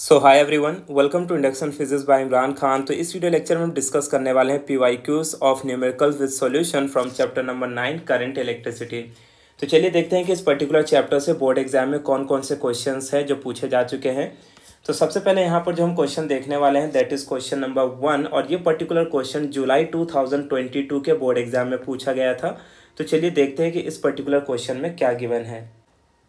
So hi everyone welcome to induction physics by Imran Khan तो इस video lecture में हम डिस्कस करने वाले हैं P Y Qs of numerical with solution from chapter number nine current electricity तो चलिए देखते हैं कि इस पर्टिकुलर चैप्टर से बोर्ड एग्जाम में कौन कौन से क्वेश्चन हैं जो पूछे जा चुके हैं तो सबसे पहले यहाँ पर जो हम क्वेश्चन देखने वाले हैं that is question number one और ये पर्टिकुलर क्वेश्चन जुलाई टू के बोर्ड एग्जाम में पूछा गया था तो चलिए देखते हैं कि इस पर्टिकुलर क्वेश्चन में क्या गिवन है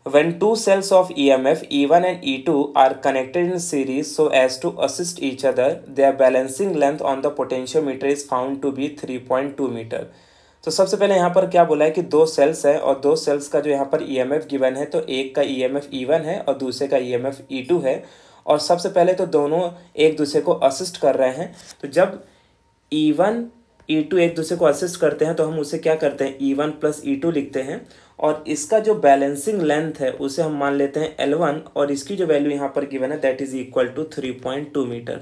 When two cells of EMF E1 and E2 are connected in series so as to assist each other, their balancing length on the potentiometer is found to be 3.2 meter. तो सबसे पहले यहाँ पर क्या बोला है कि दो सेल्स हैं और दो सेल्स का जो यहाँ पर ईएमएफ e गिवन है तो एक का ईएमएफ e वन e है और दूसरे का ईएमएफ टू है और सबसे पहले तो दोनों एक दूसरे को असिस्ट कर रहे हैं तो जब ई टू एक दूसरे को असिस्ट करते हैं तो हम उसे क्या करते हैं E one plus E two लिखते हैं और इसका जो बैलेंसिंग लेंथ है उसे हम मान लेते हैं एल वन और इसकी जो वैल्यू यहाँ पर गिवन है that is equal to three point two metre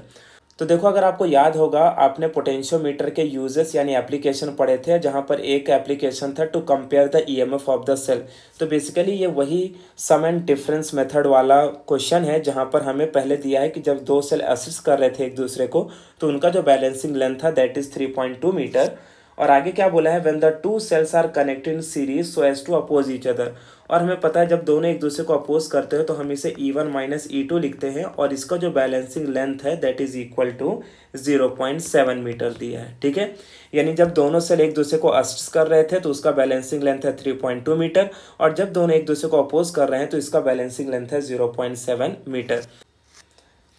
तो देखो अगर आपको याद होगा आपने पोटेंशियोमीटर के यूजेस यानी एप्लीकेशन पढ़े थे जहाँ पर एक एप्लीकेशन था to compare the EMF of the cell तो बेसिकली ये वही सम एंड डिफरेंस मेथड वाला क्वेश्चन है जहाँ पर हमें पहले दिया है कि जब दो सेल असिस्ट कर रहे थे एक दूसरे को तो उनका जो बैलेंसिंग लेंथ था that is three point two meter और आगे क्या बोला है when the two cells are connected in series so as to oppose each other और हमें पता है जब दोनों एक दूसरे को अपोज करते हैं तो हम इसे E one minus E two लिखते हैं और इसका जो बैलेंसिंग लेंथ है that is equal to zero point seven meter दिया है ठीक है यानी जब दोनों सेल एक दूसरे को अस्ट कर रहे थे तो उसका बैलेंसिंग लेंथ है थ्री पॉइंट टू मीटर और जब दोनों एक दूसरे को अपोज कर रहे हैं तो इसका बैलेंसिंग लेंथ है जीरो पॉइंट सेवन मीटर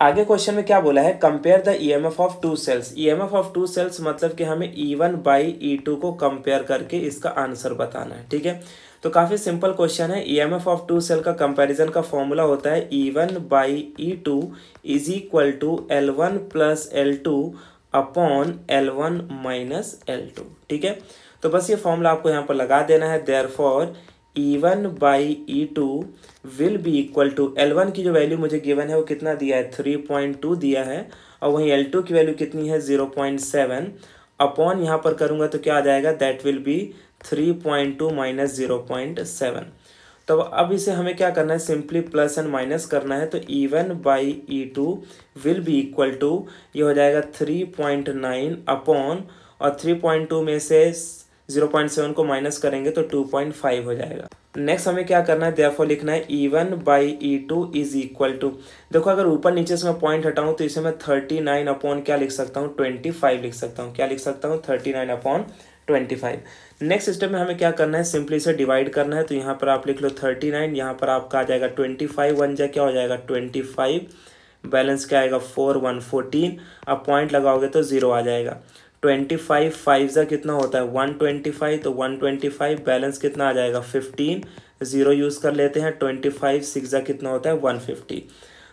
आगे क्वेश्चन में क्या बोला है compare the EMF of two cells EMF of two cells मतलब कि हमें E one by E two को कंपेयर करके इसका आंसर बताना है ठीक है तो काफ़ी सिंपल क्वेश्चन है ईएमएफ ऑफ टू सेल का कंपैरिजन का फॉर्मूला होता है E one by E two is equal to L one plus L two upon L one minus L two ठीक है तो बस ये फॉर्मूला आपको यहाँ पर लगा देना है therefore E one by E two will be equal to L one की जो वैल्यू मुझे गिवन है वो कितना दिया है थ्री पॉइंट टू दिया है और वहीं एल टू की वैल्यू कितनी है ज़ीरो पॉइंट सेवन अपॉन यहाँ पर करूँगा तो क्या आ जाएगा that will be three point two minus zero point seven तो अब इसे हमें क्या करना है सिंपली प्लस एंड माइनस करना है तो E one by E two will be equal to ये हो जाएगा थ्री पॉइंट नाइन अपॉन और थ्री पॉइंट टू में से जीरो पॉइंट सेवन को माइनस करेंगे तो टू पॉइंट फाइव हो जाएगा नेक्स्ट हमें क्या करना है देयरफॉर लिखना है E e one by E two is equal to देखो अगर ऊपर नीचे से मैं पॉइंट हटाऊं तो इसे मैं थर्टी नाइन अपॉन क्या लिख सकता हूँ ट्वेंटी फाइव लिख सकता हूँ क्या लिख सकता हूँ thirty nine upon twenty five next step में हमें क्या करना है सिंपली इसे डिवाइड करना है तो यहाँ पर आप लिख लो थर्टी नाइन यहाँ पर आपका आ जाएगा ट्वेंटी फाइव वन जा क्या हो जाएगा ट्वेंटी फाइव बैलेंस क्या आएगा फोर वन फोर्टीन अब पॉइंट लगाओगे तो ज़ीरो आ जाएगा ट्वेंटी फाइव फाइव ज़ा कितना होता है वन ट्वेंटी फाइव तो वन ट्वेंटी फाइव बैलेंस कितना आ जाएगा फिफ्टीन ज़ीरो यूज़ कर लेते हैं ट्वेंटी फाइव सिक्स ज़ा कितना होता है वन फिफ्टी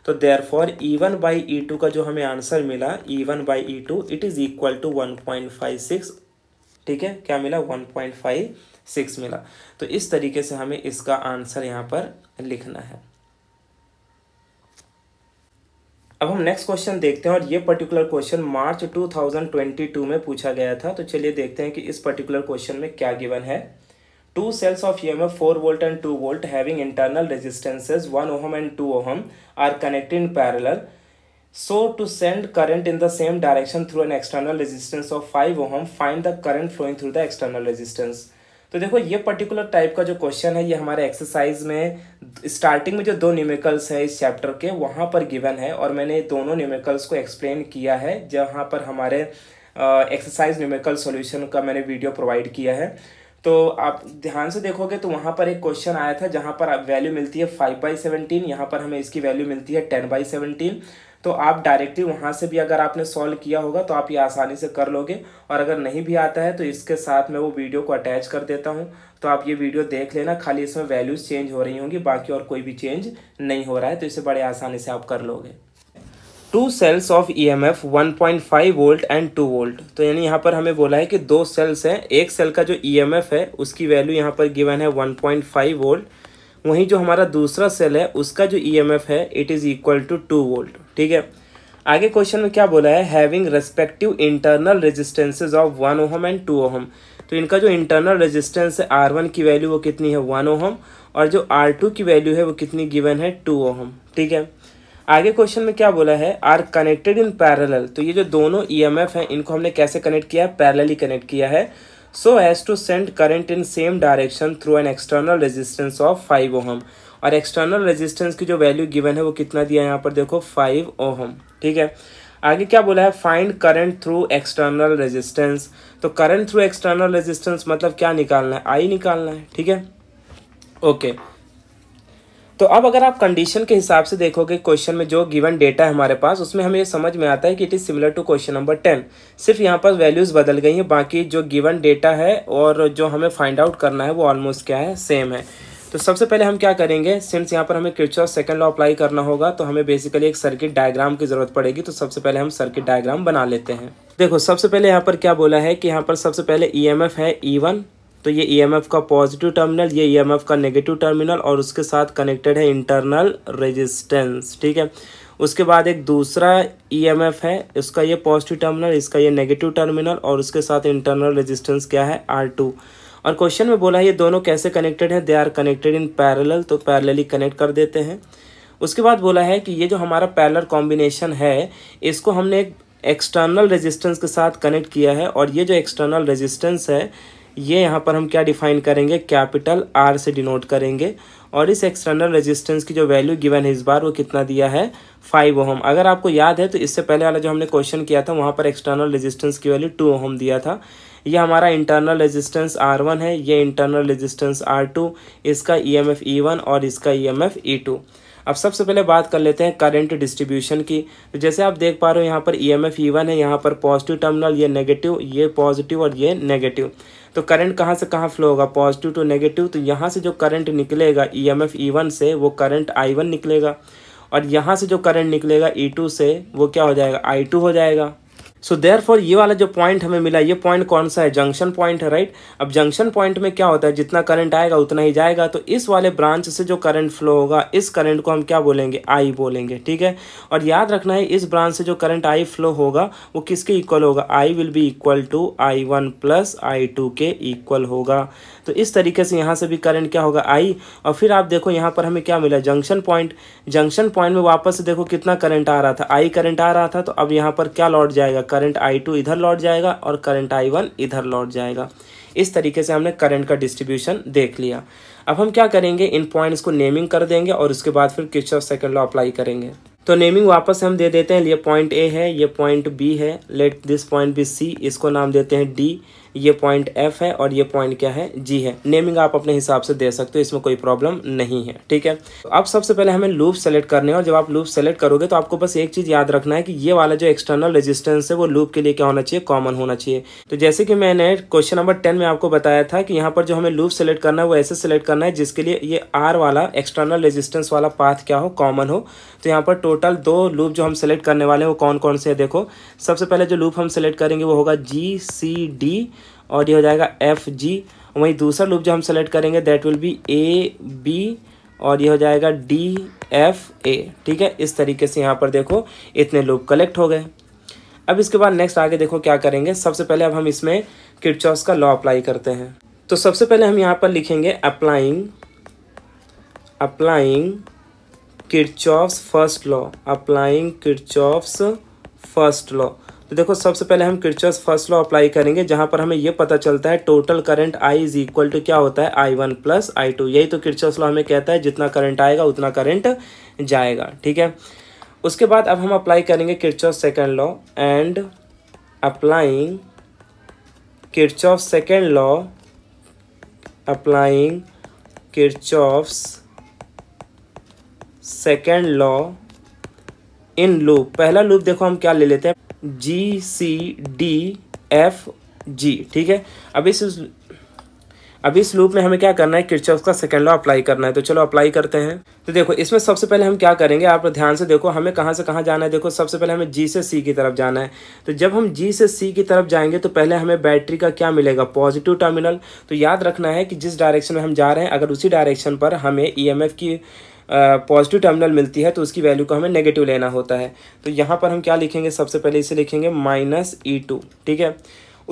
तो therefore E one by E two का जो हमें आंसर मिला E one by E two it is equal to one point five six ठीक है क्या मिला वन पॉइंट फाइव सिक्स मिला तो इस तरीके से हमें इसका आंसर यहाँ पर लिखना है अब हम नेक्स्ट क्वेश्चन देखते हैं और ये पर्टिकुलर क्वेश्चन मार्च 2022 में पूछा गया था तो चलिए देखते हैं कि इस पर्टिकुलर क्वेश्चन में क्या गिवन है two cells of E M F four volt and two volt having internal resistances one ohm and two ohm are connected in parallel so to send current in the same direction through an external resistance of five ohm find the current flowing through the external resistance तो देखो ये particular type का जो question है ये हमारे exercise में starting में जो दो न्यूमिकल्स है इस चैप्टर के वहाँ पर गिवन है और मैंने दोनों न्यूमिकल्स को एक्सप्लेन किया है जहाँ पर हमारे एक्सरसाइज न्यूमिकल सॉल्यूशन का मैंने वीडियो प्रोवाइड किया है तो आप ध्यान से देखोगे तो वहाँ पर एक क्वेश्चन आया था जहाँ पर आप वैल्यू मिलती है फाइव बाई सेवनटीन यहाँ पर हमें इसकी वैल्यू मिलती है टेन बाई सेवनटीन तो आप डायरेक्टली वहाँ से भी अगर आपने सॉल्व किया होगा तो आप ये आसानी से कर लोगे और अगर नहीं भी आता है तो इसके साथ मैं वो वीडियो को अटैच कर देता हूँ तो आप ये वीडियो देख लेना खाली इसमें वैल्यूज़ चेंज हो रही होंगी बाकी और कोई भी चेंज नहीं हो रहा है तो इसे बड़े आसानी से आप कर लोगे two cells of E M F one point five volt and two volt तो यानी यहाँ पर हमें बोला है कि दो सेल्स हैं एक सेल का जो ई एम एफ है उसकी वैल्यू यहाँ पर गिवन है वन पॉइंट फाइव वोल्ट वहीं जो हमारा दूसरा सेल है उसका जो ई एम एफ है it is equal to two volt ठीक है आगे क्वेश्चन में क्या बोला है having respective internal resistances of one ohm and two ohm तो इनका जो इंटरनल रेजिस्टेंस है आर वन की वैल्यू वो कितनी है वन ओहम और जो आर टू की वैल्यू है वो कितनी गिवन है टू ओहम ठीक है आगे क्वेश्चन में क्या बोला है आर कनेक्टेड इन पैरेलल तो ये जो दोनों ई एम एफ है इनको हमने कैसे कनेक्ट किया है ही कनेक्ट किया है so has to send current in same direction through an external resistance of five ohm और एक्सटर्नल रेजिस्टेंस की जो वैल्यू गिवन है वो कितना दिया है यहाँ पर देखो फाइव ओहम ठीक है आगे क्या बोला है find current through external resistance तो करंट थ्रू एक्सटर्नल रेजिस्टेंस मतलब क्या निकालना है आई निकालना है ठीक है ओके तो अब अगर आप कंडीशन के हिसाब से देखोगे क्वेश्चन में जो गिवन डेटा है हमारे पास उसमें हमें ये समझ में आता है कि it is similar to question number ten सिर्फ यहाँ पर वैल्यूज़ बदल गई हैं बाकी जो गिवन डेटा है और जो हमें फाइंड आउट करना है वो ऑलमोस्ट क्या है सेम है तो सबसे पहले हम क्या करेंगे सिंस यहाँ पर हमें क्रिचॉफ सेकंड लॉ अप्लाई करना होगा तो हमें बेसिकली एक सर्किट डायग्राम की ज़रूरत पड़ेगी तो सबसे पहले हम सर्किट डायग्राम बना लेते हैं देखो सबसे पहले यहाँ पर क्या बोला है कि यहाँ पर सबसे पहले ई e है ई e तो ये ई e का पॉजिटिव टर्मिनल ये ई का नेगेटिव टर्मिनल और उसके साथ कनेक्टेड है इंटरनल रेजिस्टेंस ठीक है उसके बाद एक दूसरा ई है उसका ये पॉजिटिव टर्मिनल इसका ये नेगेटिव टर्मिनल और उसके साथ इंटरनल रेजिस्टेंस क्या है आर टू और क्वेश्चन में बोला ये दोनों कैसे कनेक्टेड हैं they are connected in parallel तो पैरेलली कनेक्ट कर देते हैं उसके बाद बोला है कि ये जो हमारा पैरेलल कॉम्बिनेशन है इसको हमने एक एक्सटर्नल रेजिस्टेंस के साथ कनेक्ट किया है और ये जो एक्सटर्नल रेजिस्टेंस है ये यहाँ पर हम क्या डिफाइन करेंगे कैपिटल आर से डिनोट करेंगे और इस एक्सटर्नल रेजिस्टेंस की जो वैल्यू गिवन है इस बार वो कितना दिया है फाइव ओहम अगर आपको याद है तो इससे पहले वाला जो हमने क्वेश्चन किया था वहाँ पर एक्सटर्नल रेजिस्टेंस की वैल्यू टू ओहम दिया था ये हमारा इंटरनल रेजिस्टेंस आर वन है ये इंटरनल रेजिस्टेंस आर टू इसका E M F E one और इसका E M F E two अब सबसे पहले बात कर लेते हैं करंट डिस्ट्रीब्यूशन की तो जैसे आप देख पा रहे हो यहाँ पर E M F E one है यहाँ पर पॉजिटिव टर्मिनल ये नेगेटिव ये पॉजिटिव और ये नेगेटिव तो करंट कहाँ से कहाँ फ्लो होगा पॉजिटिव टू नेगेटिव तो यहाँ से जो करंट निकलेगा E M F E one से वो करंट आई वन निकलेगा और यहाँ से जो करंट निकलेगा ई e टू से वो क्या हो जाएगा आई टू हो जाएगा सो देयर फॉर ये वाला जो पॉइंट हमें मिला ये पॉइंट कौन सा है जंक्शन पॉइंट है राइट right? अब जंक्शन पॉइंट में क्या होता है जितना करंट आएगा उतना ही जाएगा तो इस वाले ब्रांच से जो करंट फ्लो होगा इस करंट को हम क्या बोलेंगे आई बोलेंगे ठीक है और याद रखना है इस ब्रांच से जो करंट आई फ्लो होगा वो किसके इक्वल होगा I will be equal to I one plus I two के इक्वल होगा तो इस तरीके से यहाँ से भी करंट क्या होगा आई और फिर आप देखो यहाँ पर हमें क्या मिला जंक्शन पॉइंट जंक्शन पॉइंट में वापस से देखो कितना करंट आ रहा था आई करंट आ रहा था तो अब यहाँ पर क्या लौट जाएगा करंट आई टू इधर लौट जाएगा और करंट आई वन इधर लौट जाएगा इस तरीके से हमने करंट का डिस्ट्रीब्यूशन देख लिया अब हम क्या करेंगे इन पॉइंट्स को नेमिंग कर देंगे और उसके बाद फिर किचॉफ सेकेंड लॉ अप्लाई करेंगे तो नेमिंग वापस हम दे देते हैं ये पॉइंट ए है ये पॉइंट बी है let this point be C इसको नाम देते हैं डी ये पॉइंट एफ है और ये पॉइंट क्या है जी है नेमिंग आप अपने हिसाब से दे सकते हो इसमें कोई प्रॉब्लम नहीं है ठीक है अब सबसे पहले हमें लूप सेलेक्ट करने और जब आप लूप सेलेक्ट करोगे तो आपको बस एक चीज़ याद रखना है कि ये वाला जो एक्सटर्नल रेजिस्टेंस है वो लूप के लिए क्या होना चाहिए कॉमन होना चाहिए तो जैसे कि मैंने क्वेश्चन नंबर टेन में आपको बताया था कि यहाँ पर जो हमें लूप सेलेक्ट करना है वो ऐसे सेलेक्ट करना है जिसके लिए ये आर वाला एक्सटर्नल रेजिस्टेंस वाला पाथ क्या हो कॉमन हो तो यहाँ पर टोटल टोटल दो लूप जो हम सेलेक्ट करने वाले हैं वो कौन कौन से है देखो सबसे पहले जो लूप हम सेलेक्ट करेंगे वो होगा जी सी डी और ये हो जाएगा एफ जी वहीं दूसरा लूप जो हम सेलेक्ट करेंगे that will be A B और ये हो जाएगा डी एफ ए ठीक है इस तरीके से यहाँ पर देखो इतने लूप कलेक्ट हो गए अब इसके बाद नेक्स्ट आगे देखो क्या करेंगे सबसे पहले अब हम इसमें किडचॉस का लॉ अप्लाई करते हैं तो सबसे पहले हम यहाँ पर लिखेंगे applying applying Kirchhoff's first law applying Kirchhoff's first law तो देखो सबसे पहले हम किरचॉफ्स फर्स्ट लॉ अप्लाई करेंगे जहाँ पर हमें ये पता चलता है total current I is equal to क्या होता है I one plus I two यही तो किरचॉफ्स लॉ हमें कहता है जितना करंट आएगा उतना करंट जाएगा ठीक है उसके बाद अब हम अप्लाई करेंगे Kirchhoff second law and applying Kirchhoff second law applying Kirchhoff's second law in loop पहला लूप देखो हम क्या ले लेते हैं जी सी डी एफ जी ठीक है अब इस अब इस लूप में हमें क्या करना है किरचॉफ का सेकेंड लॉ अप्लाई करना है तो चलो अप्लाई करते हैं तो देखो इसमें सबसे पहले हम क्या करेंगे आप ध्यान से देखो हमें कहाँ से कहाँ जाना है देखो सबसे पहले हमें जी से सी की तरफ जाना है तो जब हम जी से सी की तरफ जाएंगे तो पहले हमें बैटरी का क्या मिलेगा पॉजिटिव टर्मिनल तो याद रखना है कि जिस डायरेक्शन में हम जा रहे हैं अगर उसी डायरेक्शन पर हमें ई e की पॉजिटिव टर्मिनल मिलती है तो उसकी वैल्यू को हमें नेगेटिव लेना होता है तो यहाँ पर हम क्या लिखेंगे सबसे पहले इसे लिखेंगे माइनस ई टू ठीक है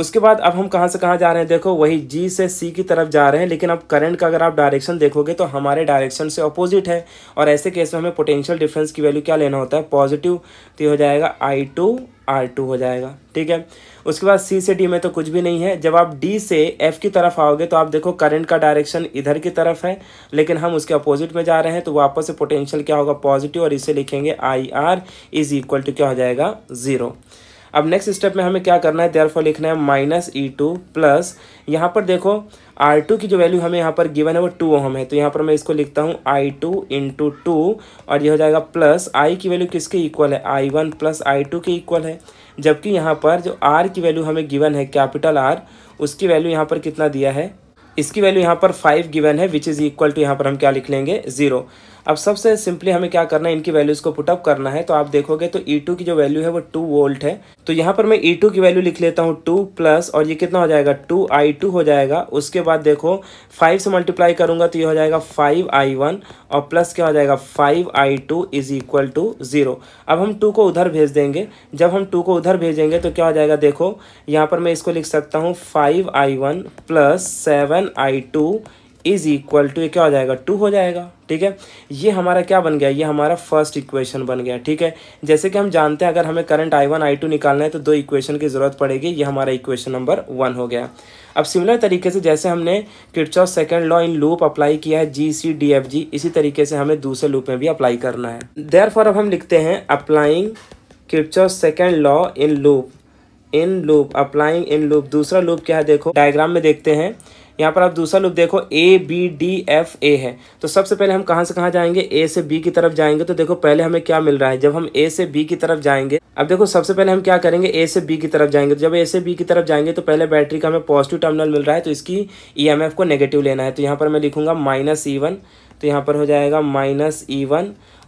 उसके बाद अब हम कहाँ से कहाँ जा रहे हैं देखो वही जी से सी की तरफ जा रहे हैं लेकिन अब करंट का अगर आप डायरेक्शन देखोगे तो हमारे डायरेक्शन से अपोजिट है और ऐसे केस में हमें पोटेंशियल डिफरेंस की वैल्यू क्या लेना होता है पॉजिटिव तो ये हो जाएगा आई टू आर टू हो जाएगा ठीक है उसके बाद सी से डी में तो कुछ भी नहीं है जब आप डी से एफ की तरफ आओगे तो आप देखो करंट का डायरेक्शन इधर की तरफ है लेकिन हम उसके अपोजिट में जा रहे हैं तो वापस से पोटेंशियल क्या होगा पॉजिटिव और इसे लिखेंगे I R is equal to क्या हो जाएगा ज़ीरो अब नेक्स्ट स्टेप में हमें क्या करना है देयर लिखना है माइनस ई टू प्लस यहाँ पर देखो आर टू की जो वैल्यू हमें यहाँ पर गिवन है वो टू ओम है तो यहाँ पर मैं इसको लिखता हूँ आई टू इंटू टू और ये हो जाएगा प्लस आई की वैल्यू किसके इक्वल है I one plus I two के इक्वल है जबकि यहाँ पर जो आर की वैल्यू हमें गिवन है कैपिटल आर उसकी वैल्यू यहाँ पर कितना दिया है इसकी वैल्यू यहाँ पर फाइव गिवन है विच इज़ इक्वल टू यहाँ पर हम क्या लिख लेंगे ज़ीरो अब सबसे सिंपली हमें क्या करना है इनकी वैल्यूज़ को पुटअप करना है तो आप देखोगे तो ई e की जो वैल्यू है वो टू वोल्ट है तो यहाँ पर मैं ई e की वैल्यू लिख लेता हूँ टू प्लस और ये कितना हो जाएगा टू आई टू हो जाएगा उसके बाद देखो फाइव से मल्टीप्लाई करूंगा तो ये हो जाएगा फाइव आई वन और प्लस क्या हो जाएगा five I two is equal to zero अब हम टू को उधर भेज देंगे जब हम टू को उधर भेजेंगे तो क्या हो जाएगा देखो यहाँ पर मैं इसको लिख सकता हूँ five I one plus seven I two is equal to ये क्या हो जाएगा टू हो जाएगा ठीक है ये हमारा क्या बन गया ये हमारा फर्स्ट इक्वेशन बन गया ठीक है जैसे कि हम जानते हैं अगर हमें current I one I two निकालना है तो दो इक्वेशन की ज़रूरत पड़ेगी ये हमारा इक्वेशन नंबर वन हो गया अब सिमिलर तरीके से जैसे हमने Kirchhoff second law in loop apply किया है जी सी डी एफ जी इसी तरीके से हमें दूसरे लूप में भी अप्लाई करना है देयर अब हम लिखते हैं applying Kirchhoff second law in loop in loop applying in loop दूसरा लूप क्या है देखो डायग्राम में देखते हैं यहाँ पर आप दूसरा लुक देखो A B D F A है तो सबसे पहले हम कहाँ से कहाँ जाएंगे ए से बी की तरफ जाएंगे तो देखो पहले हमें क्या मिल रहा है जब हम ए से बी की तरफ जाएंगे अब देखो सबसे पहले हम क्या करेंगे ए से बी की तरफ जाएंगे तो जब ए से बी की तरफ जाएंगे तो पहले बैटरी का हमें पॉजिटिव टर्मिनल मिल रहा है तो इसकी ई e को नेगेटिव लेना है तो यहाँ पर मैं लिखूंगा माइनस ई तो यहाँ पर हो जाएगा माइनस ई e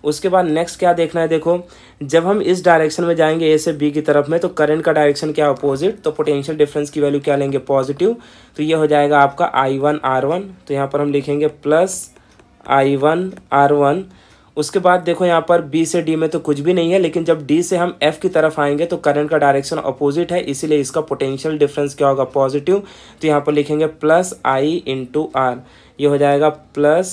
उसके बाद नेक्स्ट क्या देखना है देखो जब हम इस डायरेक्शन में जाएंगे ए से बी की तरफ में तो करंट का डायरेक्शन क्या अपोजिट तो पोटेंशियल डिफरेंस की वैल्यू क्या लेंगे पॉजिटिव तो ये हो जाएगा आपका आई वन आर वन तो यहाँ पर हम लिखेंगे plus I one R one उसके बाद देखो यहाँ पर बी से डी में तो कुछ भी नहीं है लेकिन जब डी से हम एफ की तरफ आएंगे तो करंट का डायरेक्शन अपोजिट है इसीलिए इसका पोटेंशियल डिफरेंस क्या होगा पॉजिटिव तो यहाँ पर लिखेंगे प्लस आई इंटू आर ये हो जाएगा plus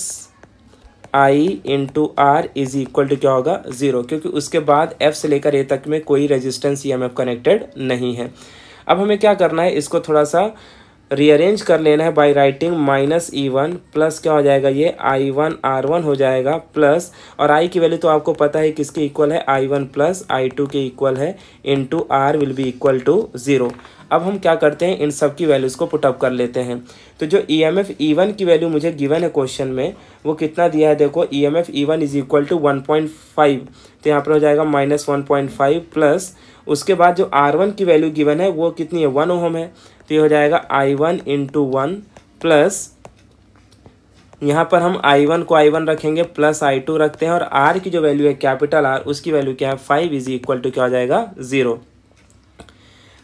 I two R is equal to क्या होगा ज़ीरो क्योंकि उसके बाद एफ से लेकर ए तक में कोई रेजिस्टेंस ई कनेक्टेड नहीं है अब हमें क्या करना है इसको थोड़ा सा रीअरेंज कर लेना है by writing minus E one plus क्या हो जाएगा ये आई वन आर वन हो जाएगा प्लस और आई की वैल्यू तो आपको पता है किसके इक्वल है I one plus I two के इक्वल है into R will be equal to zero अब हम क्या करते हैं इन सब की वैल्यूज़ को पुटअप कर लेते हैं तो जो E M F E one की वैल्यू मुझे गिवन है क्वेश्चन में वो कितना दिया है देखो E M F E one is equal to one point five तो यहाँ पर हो जाएगा minus one point five plus उसके बाद जो आर वन की वैल्यू गिवन है वो कितनी है वन ओहम है तो ये हो जाएगा I one into one plus यहाँ पर हम आई वन को आई वन रखेंगे प्लस आई टू रखते हैं और आर की जो वैल्यू है कैपिटल आर उसकी वैल्यू क्या है फाइव इज इक्वल टू क्या हो जाएगा ज़ीरो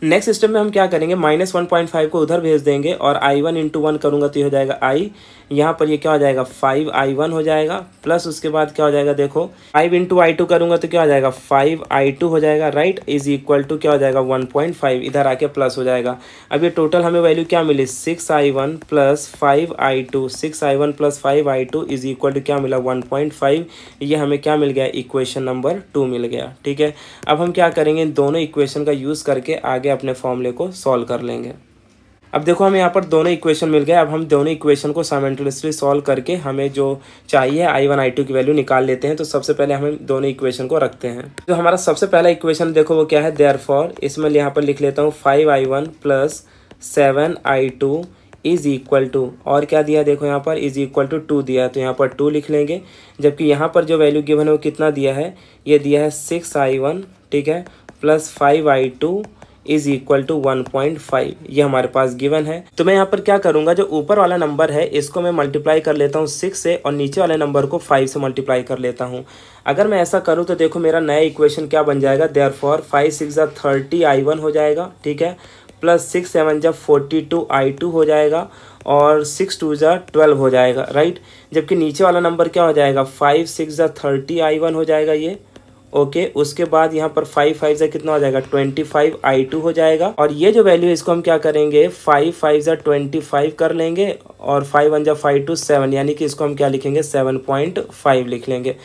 नेक्स्ट सिस्टम में हम क्या करेंगे माइनस वन पॉइंट फाइव को उधर भेज देंगे और आई वन इंटू वन करूंगा तो यह हो जाएगा आई यहाँ पर ये क्या हो जाएगा फाइव आई वन हो जाएगा प्लस उसके बाद क्या हो जाएगा देखो फाइव इंटू आई टू करूंगा तो क्या हो जाएगा फाइव आई टू हो जाएगा राइट इज इक्वल टू क्या हो जाएगा वन पॉइंट फाइव इधर आके प्लस हो जाएगा अब ये टोटल हमें वैल्यू क्या मिली six I one plus five I two six I one plus five I two is equal to क्या मिला वन पॉइंट फाइव ये हमें क्या मिल गया इक्वेशन नंबर टू मिल गया ठीक है अब हम क्या करेंगे इन दोनों इक्वेशन का यूज़ करके आगे अपने फॉर्मूले को सॉल्व कर लेंगे अब देखो हमें यहाँ पर दोनों इक्वेशन मिल गए अब हम दोनों इक्वेशन को सामेंटलिस्टली सॉल्व करके हमें जो चाहिए आई वन आई टू की वैल्यू निकाल लेते हैं तो सबसे पहले हम दोनों इक्वेशन को रखते हैं तो हमारा सबसे पहला इक्वेशन देखो वो क्या है देयर फॉर इसमें यहाँ पर लिख लेता हूँ five I one plus seven I two is equal to और क्या दिया देखो यहाँ पर इज़ इक्वल टू टू दिया है तो यहाँ पर टू लिख लेंगे जबकि यहाँ पर जो वैल्यू गिवन है वो कितना दिया है ये दिया है सिक्स आई वन ठीक है plus five I two is equal to one point five ये हमारे पास गिवन है तो मैं यहाँ पर क्या करूँगा जो ऊपर वाला नंबर है इसको मैं मल्टीप्लाई कर लेता हूँ सिक्स से और नीचे वाले नंबर को फाइव से मल्टीप्लाई कर लेता हूँ अगर मैं ऐसा करूँ तो देखो मेरा नया इक्वेशन क्या बन जाएगा देयर फॉर फाइव सिक्स या थर्टी आई वन हो जाएगा ठीक है प्लस सिक्स सेवन जब फोर्टी टू आई टू हो जाएगा और सिक्स टू ज़ा ट्वेल्व हो जाएगा राइट जबकि नीचे वाला नंबर क्या हो जाएगा फाइव सिक्स ज़ा थर्टी आई वन हो जाएगा ये ओके okay, उसके बाद यहाँ पर फाइव फाइव जै कितना हो जाएगा ट्वेंटी फाइव आई टू हो जाएगा और ये जो वैल्यू इसको हम क्या करेंगे फाइव फाइव जै ट्वेंटी फाइव कर लेंगे और फाइव वन जै फाइव टू सेवन यानी कि इसको हम क्या लिखेंगे सेवन पॉइंट फाइव लिख लेंगे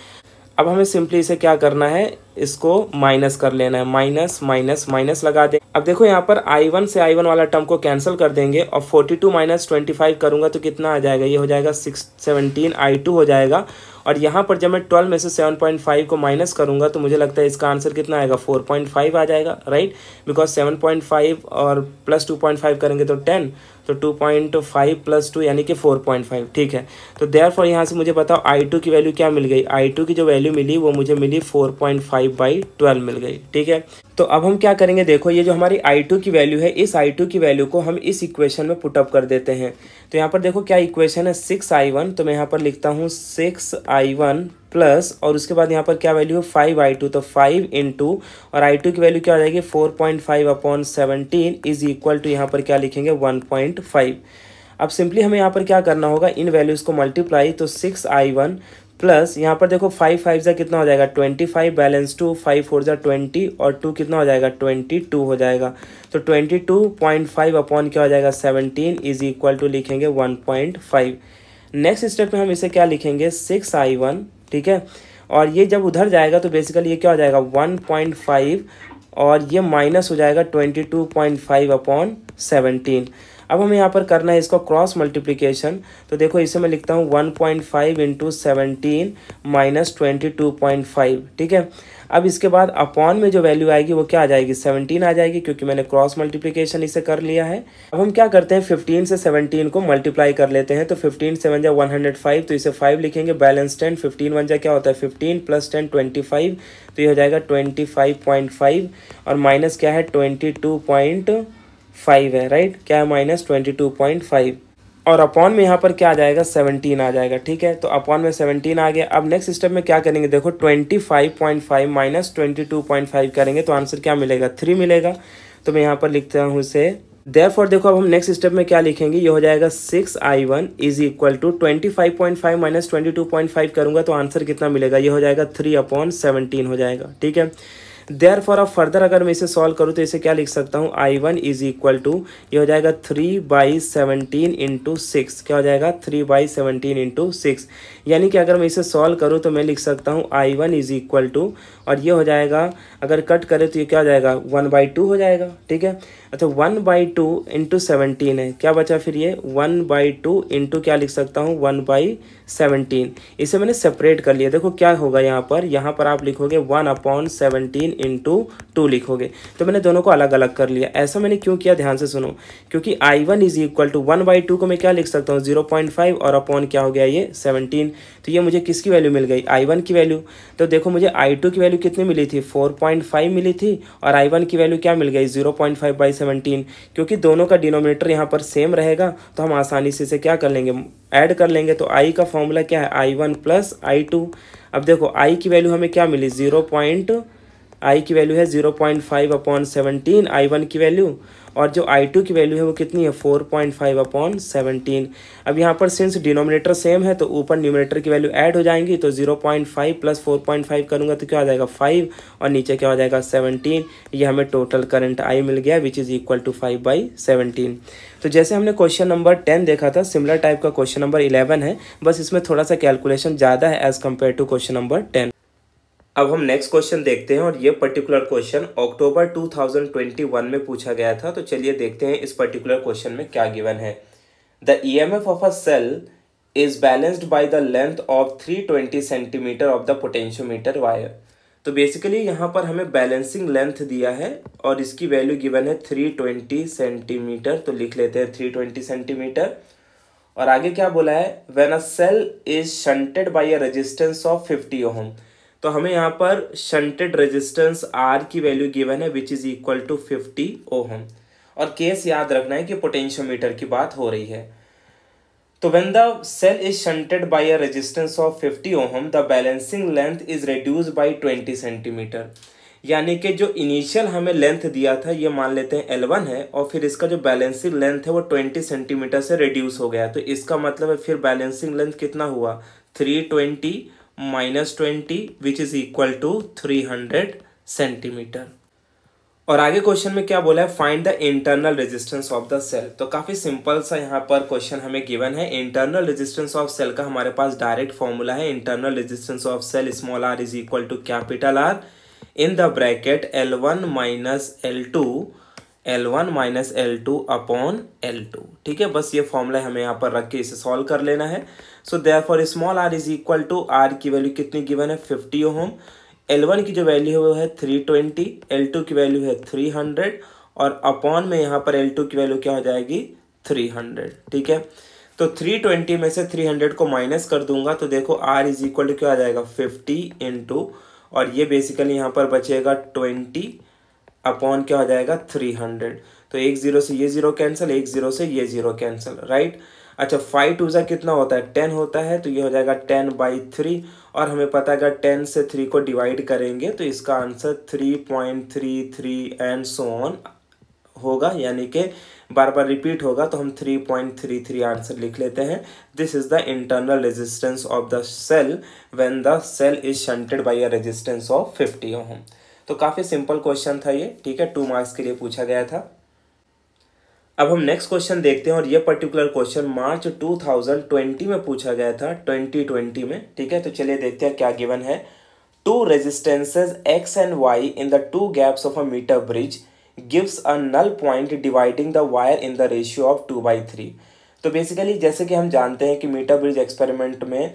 अब हमें सिंपली इसे क्या करना है इसको माइनस कर लेना है माइनस माइनस माइनस लगा दें अब देखो यहाँ पर आई वन से आई वन वाला टर्म को कैंसिल कर देंगे और forty two minus twenty five करूँगा तो कितना आ जाएगा ये हो जाएगा सिक्स सेवनटीन आई टू हो जाएगा और यहाँ पर जब मैं ट्वेल्व में से सेवन पॉइंट फाइव को माइनस करूँगा तो मुझे लगता है इसका आंसर कितना आएगा फोर पॉइंट फाइव आ जाएगा right because seven point five और प्लस टू पॉइंट फाइव करेंगे तो टेन तो two point five plus two यानी कि फ़ोर पॉइंट फाइव ठीक है तो देयर फॉर यहाँ से मुझे बताओ आई टू की वैल्यू क्या मिल गई आई टू की जो वैल्यू मिली वो मुझे मिली four point five by twelve मिल गई ठीक है तो अब हम क्या करेंगे देखो ये जो हमारी आई टू की वैल्यू है इस आई टू की वैल्यू को हम इस इक्वेशन में पुटअप कर देते हैं तो यहाँ पर देखो क्या इक्वेशन है सिक्स आई वन तो मैं यहाँ पर लिखता हूँ सिक्स आई वन प्लस और उसके बाद यहाँ पर क्या वैल्यू है फाइव आई टू तो फाइव इन टू और आई टू की वैल्यू क्या हो जाएगी four point five upon seventeen is equal to यहाँ पर क्या लिखेंगे वन पॉइंट फाइव अब सिंपली हमें यहाँ पर क्या करना होगा इन वैल्यूज़ को मल्टीप्लाई तो सिक्स आई वन प्लस यहाँ पर देखो फाइव फाइव ज़ा कितना हो जाएगा twenty five balance two five four ज़ा ट्वेंटी और टू कितना हो जाएगा ट्वेंटी टू हो जाएगा तो twenty two point five upon क्या हो जाएगा सेवनटीन इज इक्वल टू लिखेंगे one point five next step में हम इसे क्या लिखेंगे सिक्स आई वन ठीक है और ये जब उधर जाएगा तो बेसिकली ये क्या हो जाएगा वन पॉइंट फाइव और ये माइनस हो जाएगा twenty two point five upon seventeen अब हमें यहाँ पर करना है इसका क्रॉस मल्टीप्लीकेशन तो देखो इसे मैं लिखता हूँ one point five into seventeen minus twenty two point five ठीक है अब इसके बाद अपॉन में जो वैल्यू आएगी वो क्या आ जाएगी सेवनटीन आ जाएगी क्योंकि मैंने क्रॉस मल्टीप्लीकेशन इसे कर लिया है अब हम क्या करते हैं फिफ्टीन से सेवनटीन को मल्टीप्लाई कर लेते हैं तो फिफ्टीन सेवन जा वन हंड्रेड फाइव तो इसे फाइव लिखेंगे बैलेंस टेन फिफ्टीन वन जा क्या होता है fifteen plus ten twenty five तो ये हो जाएगा ट्वेंटी फाइव पॉइंट फाइव और माइनस क्या है ट्वेंटी टू पॉइंट फाइव है राइट क्या है minus twenty two point five और अपॉन में यहाँ पर क्या आ जाएगा सेवनटीन आ जाएगा ठीक है तो अपॉन में सेवनटीन आ गया अब नेक्स्ट स्टेप में क्या करेंगे देखो twenty five point five minus twenty two point five करेंगे तो आंसर क्या मिलेगा थ्री मिलेगा तो मैं यहाँ पर लिखता हूँ इसे देयर फॉर देखो अब हम नेक्स्ट स्टेप में क्या लिखेंगे ये हो जाएगा six I one is equal to twenty five point five minus twenty two point five करूँगा तो आंसर कितना मिलेगा ये हो जाएगा थ्री अपॉन सेवनटीन हो जाएगा ठीक है देयर फॉर अब फर्दर अगर मैं इसे सॉल्व करूँ तो इसे क्या लिख सकता हूँ I one is equal to ये हो जाएगा three by seventeen into six क्या हो जाएगा three by seventeen into six यानी कि अगर मैं इसे सॉल्व करूँ तो मैं लिख सकता हूँ I one is equal to और ये हो जाएगा अगर कट करें तो ये क्या हो जाएगा वन बाई टू हो जाएगा ठीक है अच्छा one by two into seventeen है क्या बचा फिर ये वन बाई टू इंटू क्या लिख सकता हूँ वन बाई सेवनटीन इसे मैंने सेपरेट कर लिया देखो क्या होगा यहाँ पर यहाँ पर आप लिखोगे one upon seventeen into two लिखोगे तो मैंने दोनों को अलग अलग कर लिया ऐसा मैंने क्यों किया ध्यान से सुनो क्योंकि I one is equal to one by two को मैं क्या लिख सकता हूँ जीरो पॉइंट फाइव और अपॉन क्या हो गया ये सेवनटीन तो ये मुझे किसकी वैल्यू मिल गई आई वन की वैल्यू तो देखो मुझे आई टू की वैल्यू कितनी मिली थी फोर 0.5 मिली थी और I1 की वैल्यू क्या मिल गई 0.5 पॉइंट फाइव बाई सेवनटीन क्योंकि दोनों का डिनोमिनेटर यहाँ पर सेम रहेगा तो हम आसानी से इसे क्या कर लेंगे ऐड कर लेंगे तो I का फॉर्मूला क्या है I1 वन प्लस आई अब देखो I की वैल्यू हमें क्या मिली ज़ीरो पॉइंट आई की वैल्यू है zero point five upon seventeen I one की वैल्यू और जो आई टू की वैल्यू है वो कितनी है four point five upon seventeen अब यहाँ पर सिंस डिनोमिनेटर सेम है तो ऊपर न्यूमिनेटर की वैल्यू ऐड हो जाएंगी तो zero point five plus four point five करूँगा तो क्या हो जाएगा फाइव और नीचे क्या हो जाएगा सेवनटीन ये हमें टोटल करंट आई मिल गया which is equal to five by seventeen तो जैसे हमने क्वेश्चन नंबर टेन देखा था सिमिलर टाइप का क्वेश्चन नंबर इलेवन है बस इसमें थोड़ा सा कैलकुलेशन ज़्यादा है as compare to question number ten अब हम नेक्स्ट क्वेश्चन देखते हैं और ये पर्टिकुलर क्वेश्चन अक्टूबर 2021 में पूछा गया था तो चलिए देखते हैं इस पर्टिकुलर क्वेश्चन में क्या गिवन है the E M F of a cell is balanced by the length of 320 centimetre of the potentiometer wire तो बेसिकली यहाँ पर हमें बैलेंसिंग लेंथ दिया है और इसकी वैल्यू गिवन है थ्री सेंटीमीटर तो लिख लेते हैं थ्री सेंटीमीटर और आगे क्या बोला है when a cell is shunted by a resistance of fifty ohm तो हमें यहाँ पर शंटेड रेजिस्टेंस आर की वैल्यू गिवन है which is equal to fifty ohm और केस याद रखना है कि पोटेंशियोमीटर की बात हो रही है तो when the cell is shunted by a resistance of fifty ohm the balancing length is reduced by twenty centimetre यानी कि जो इनिशियल हमें लेंथ दिया था ये मान लेते हैं L1 है और फिर इसका जो बैलेंसिंग लेंथ है वो 20 सेंटीमीटर से रिड्यूस हो गया तो इसका मतलब है फिर बैलेंसिंग लेंथ कितना हुआ 320 minus twenty which is equal to three hundred centimetre और आगे क्वेश्चन में क्या बोला है find the internal resistance of the cell तो काफ़ी सिंपल सा यहाँ पर क्वेश्चन हमें गिवन है इंटरनल रेजिस्टेंस ऑफ सेल का हमारे पास डायरेक्ट फॉर्मूला है internal resistance of cell small R is equal to capital R in the bracket L one minus L two L one minus L two upon L two ठीक है बस ये formula हमें यहाँ पर रख के इसे सॉल्व कर लेना है so therefore small R is equal to R की वैल्यू कितनी गिवन है फिफ्टी ओम एल वन की जो वैल्यू है वो है थ्री ट्वेंटी एल टू की वैल्यू है थ्री हंड्रेड और अपॉन में यहाँ पर एल टू की वैल्यू क्या हो जाएगी थ्री हंड्रेड ठीक है तो थ्री ट्वेंटी में से थ्री हंड्रेड को माइनस कर दूंगा तो देखो आर इज इक्वल टू क्या आ जाएगा फिफ्टी टू और ये बेसिकली यहाँ पर बचेगा ट्वेंटी अपॉन क्या हो जाएगा थ्री हंड्रेड तो एक ज़ीरो से ये ज़ीरो कैंसिल एक ज़ीरो से ये ज़ीरो कैंसिल राइट right? अच्छा फाइव टू ज़ा कितना होता है टेन होता है तो ये हो जाएगा टेन बाई थ्री और हमें पता है अगर टेन से थ्री को डिवाइड करेंगे तो इसका answer three point three three and so on होगा यानी कि बार बार रिपीट होगा तो हम three point three three answer लिख लेते हैं this is the internal resistance of the cell when the cell is shunted by a resistance of fifty ohm तो काफ़ी सिंपल क्वेश्चन था ये ठीक है टू मार्क्स के लिए पूछा गया था अब हम नेक्स्ट क्वेश्चन देखते हैं और ये पर्टिकुलर क्वेश्चन मार्च 2020 में पूछा गया था 2020 में ठीक है तो चलिए देखते हैं क्या गिवन है two resistances X and Y in the two gaps of a metre bridge gives a null point dividing the wire in the ratio of two by three तो बेसिकली जैसे कि हम जानते हैं कि मीटर ब्रिज एक्सपेरिमेंट में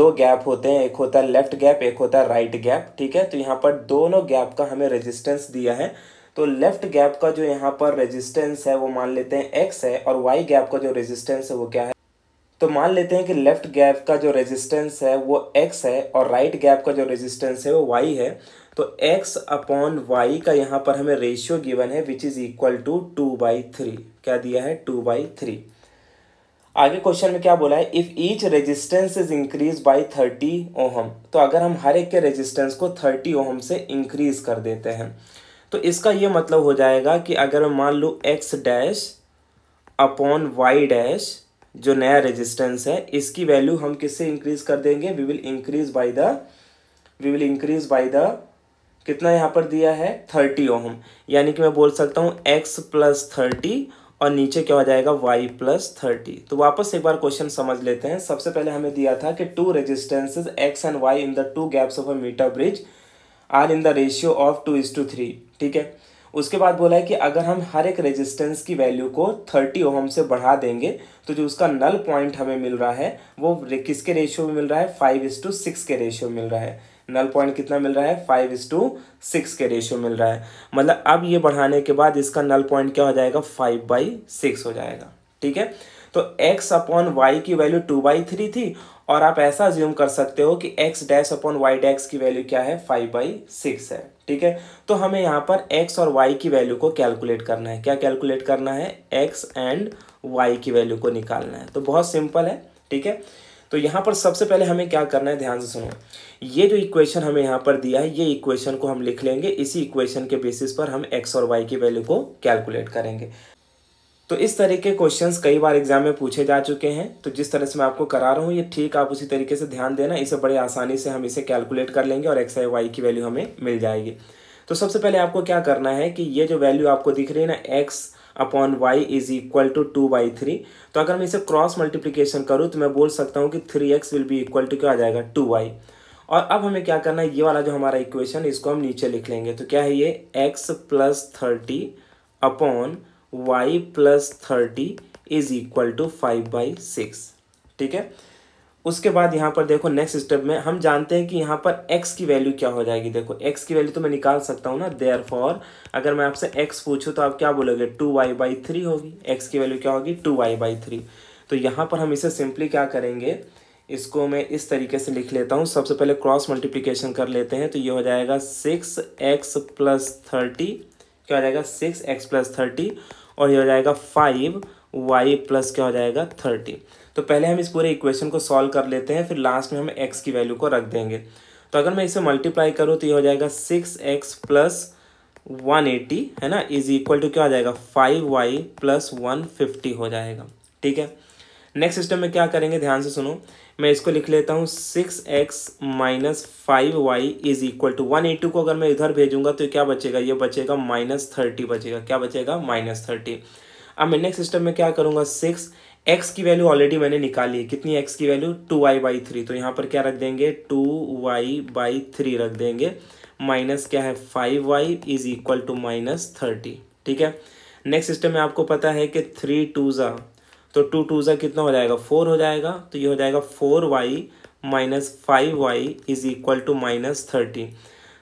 दो gap होते हैं एक होता है लेफ्ट गैप एक होता है राइट गैप ठीक है तो यहाँ पर दोनों गैप का हमें रेजिस्टेंस दिया है तो लेफ्ट गैप का जो यहाँ पर रेजिस्टेंस है वो मान लेते हैं एक्स है और वाई गैप का जो रेजिस्टेंस है वो क्या है तो मान लेते हैं कि लेफ्ट गैप का जो रेजिस्टेंस है वो एक्स है और राइट right गैप का जो रेजिस्टेंस है वो वाई है तो एक्स अपॉन वाई का यहाँ पर हमें रेशियो गिवन है which is equal to two by three क्या दिया है टू बाई थ्री आगे क्वेश्चन में क्या बोला है if each resistance is increase by thirty ohm तो अगर हम हर एक के रेजिस्टेंस को थर्टी ओहम से इंक्रीज कर देते हैं तो इसका ये मतलब हो जाएगा कि अगर मैं मान लूँ X dash upon Y dash जो नया रेजिस्टेंस है इसकी वैल्यू हम किससे इंक्रीज कर देंगे we will increase by the we will increase by the कितना यहाँ पर दिया है थर्टी ओम यानी कि मैं बोल सकता हूँ एक्स प्लस थर्टी और नीचे क्या हो जाएगा वाई प्लस थर्टी तो वापस एक बार क्वेश्चन समझ लेते हैं सबसे पहले हमें दिया था कि two resistances X and Y in the two gaps of a metre bridge are in the ratio of two is to three ठीक है उसके बाद बोला है कि अगर हम हर एक रेजिस्टेंस की वैल्यू को थर्टी ओहम से बढ़ा देंगे तो जो उसका नल पॉइंट हमें मिल रहा है वो किसके रेशियो में मिल रहा है फाइव इज टू सिक्स के रेशियो मिल रहा है नल पॉइंट कितना मिल रहा है फाइव इज टू सिक्स के रेशियो मिल रहा है मतलब अब ये बढ़ाने के बाद इसका नल पॉइंट क्या हो जाएगा फाइव बाई सिक्स हो जाएगा ठीक है तो एक्स अपॉन वाई की वैल्यू टू बाई थ्री थी और आप ऐसा ज्यूम कर सकते हो कि x dash upon Y dash की वैल्यू क्या है फाइव बाई सिक्स है ठीक है तो हमें यहाँ पर x और y की वैल्यू को कैलकुलेट करना है क्या कैलकुलेट करना है x एंड y की वैल्यू को निकालना है तो बहुत सिंपल है ठीक है तो यहाँ पर सबसे पहले हमें क्या करना है ध्यान से सुनो ये जो इक्वेशन हमें यहाँ पर दिया है ये इक्वेशन को हम लिख लेंगे इसी इक्वेशन के बेसिस पर हम एक्स और वाई की वैल्यू को कैलकुलेट करेंगे तो इस तरह के क्वेश्चंस कई बार एग्जाम में पूछे जा चुके हैं तो जिस तरह से मैं आपको करा रहा हूँ ये ठीक आप उसी तरीके से ध्यान देना इसे बड़े आसानी से हम इसे कैलकुलेट कर लेंगे और एक्स आई वाई की वैल्यू हमें मिल जाएगी तो सबसे पहले आपको क्या करना है कि ये जो वैल्यू आपको दिख रही है ना X upon Y is equal to two by three तो अगर मैं इसे क्रॉस मल्टीप्लीकेशन करूँ तो मैं बोल सकता हूँ कि three X will be equal to क्या आ जाएगा टू वाई और अब हमें क्या करना है ये वाला जो हमारा इक्वेशन इसको हम नीचे लिख लेंगे तो क्या है ये X plus thirty upon Y plus thirty is equal to five by six ठीक है उसके बाद यहाँ पर देखो नेक्स्ट स्टेप में हम जानते हैं कि यहाँ पर x की वैल्यू क्या हो जाएगी देखो x की वैल्यू तो मैं निकाल सकता हूँ ना देयर फॉर अगर मैं आपसे x पूछूँ तो आप क्या बोलोगे टू वाई बाई थ्री होगी x की वैल्यू क्या होगी टू वाई बाई थ्री तो यहाँ पर हम इसे सिंपली क्या करेंगे इसको मैं इस तरीके से लिख लेता हूँ सबसे पहले क्रॉस मल्टीप्लीकेशन कर लेते हैं तो ये हो जाएगा सिक्स एक्स प्लस थर्टी क्या हो जाएगा सिक्स एक्स प्लस थर्टी और ये हो जाएगा फाइव वाई प्लस क्या हो जाएगा थर्टी तो पहले हम इस पूरे इक्वेशन को सॉल्व कर लेते हैं फिर लास्ट में हम एक्स की वैल्यू को रख देंगे तो अगर मैं इसे मल्टीप्लाई करूँ तो ये हो जाएगा six X plus one eighty है ना इज इक्वल टू क्या हो जाएगा five Y plus one fifty हो जाएगा ठीक है नेक्स्ट सिस्टम में क्या करेंगे ध्यान से सुनो मैं इसको लिख लेता हूँ six X minus five Y is equal to one eighty को अगर मैं इधर भेजूंगा तो क्या बचेगा ये बचेगा माइनस थर्टी बचेगा क्या बचेगा माइनस थर्टी अब मैं नेक्स्ट सिस्टम में क्या करूँगा सिक्स एक्स की वैल्यू ऑलरेडी मैंने निकाली है कितनी एक्स की value two Y by three तो यहाँ पर क्या रख देंगे टू वाई बाई थ्री रख देंगे माइनस क्या है five Y is equal to minus thirty ठीक है नेक्स्ट सिस्टम में आपको पता है कि थ्री टू ज़ा तो टू टू ज़ा कितना हो जाएगा फोर हो जाएगा तो ये हो जाएगा four Y minus five Y is equal to minus thirty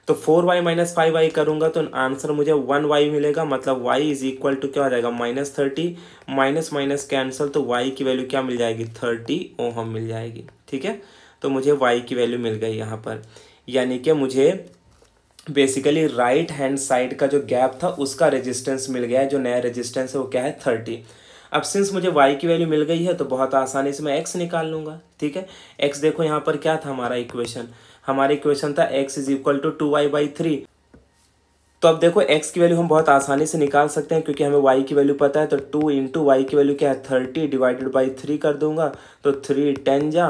तो four Y minus five Y करूँगा तो आंसर मुझे वन वाई मिलेगा मतलब वाई इज इक्वल टू क्या हो जाएगा minus thirty minus minus cancel तो वाई की वैल्यू क्या मिल जाएगी थर्टी ओ हम मिल जाएगी ठीक है तो मुझे वाई की वैल्यू मिल गई यहाँ पर यानी कि मुझे बेसिकली राइट हैंड साइड का जो गैप था उसका रेजिस्टेंस मिल गया है जो नया रेजिस्टेंस है वो क्या है थर्टी अब सिंस मुझे वाई की वैल्यू मिल गई है तो बहुत आसानी से मैं एक्स निकाल लूँगा ठीक है एक्स देखो यहाँ पर क्या था हमारा इक्वेशन हमारा इक्वेशन था X is equal to two Y by three तो अब देखो x की वैल्यू हम बहुत आसानी से निकाल सकते हैं क्योंकि हमें y की वैल्यू पता है तो टू इंटू वाई की वैल्यू क्या है थर्टी डिवाइडेड बाई थ्री कर दूंगा तो थ्री टेन जा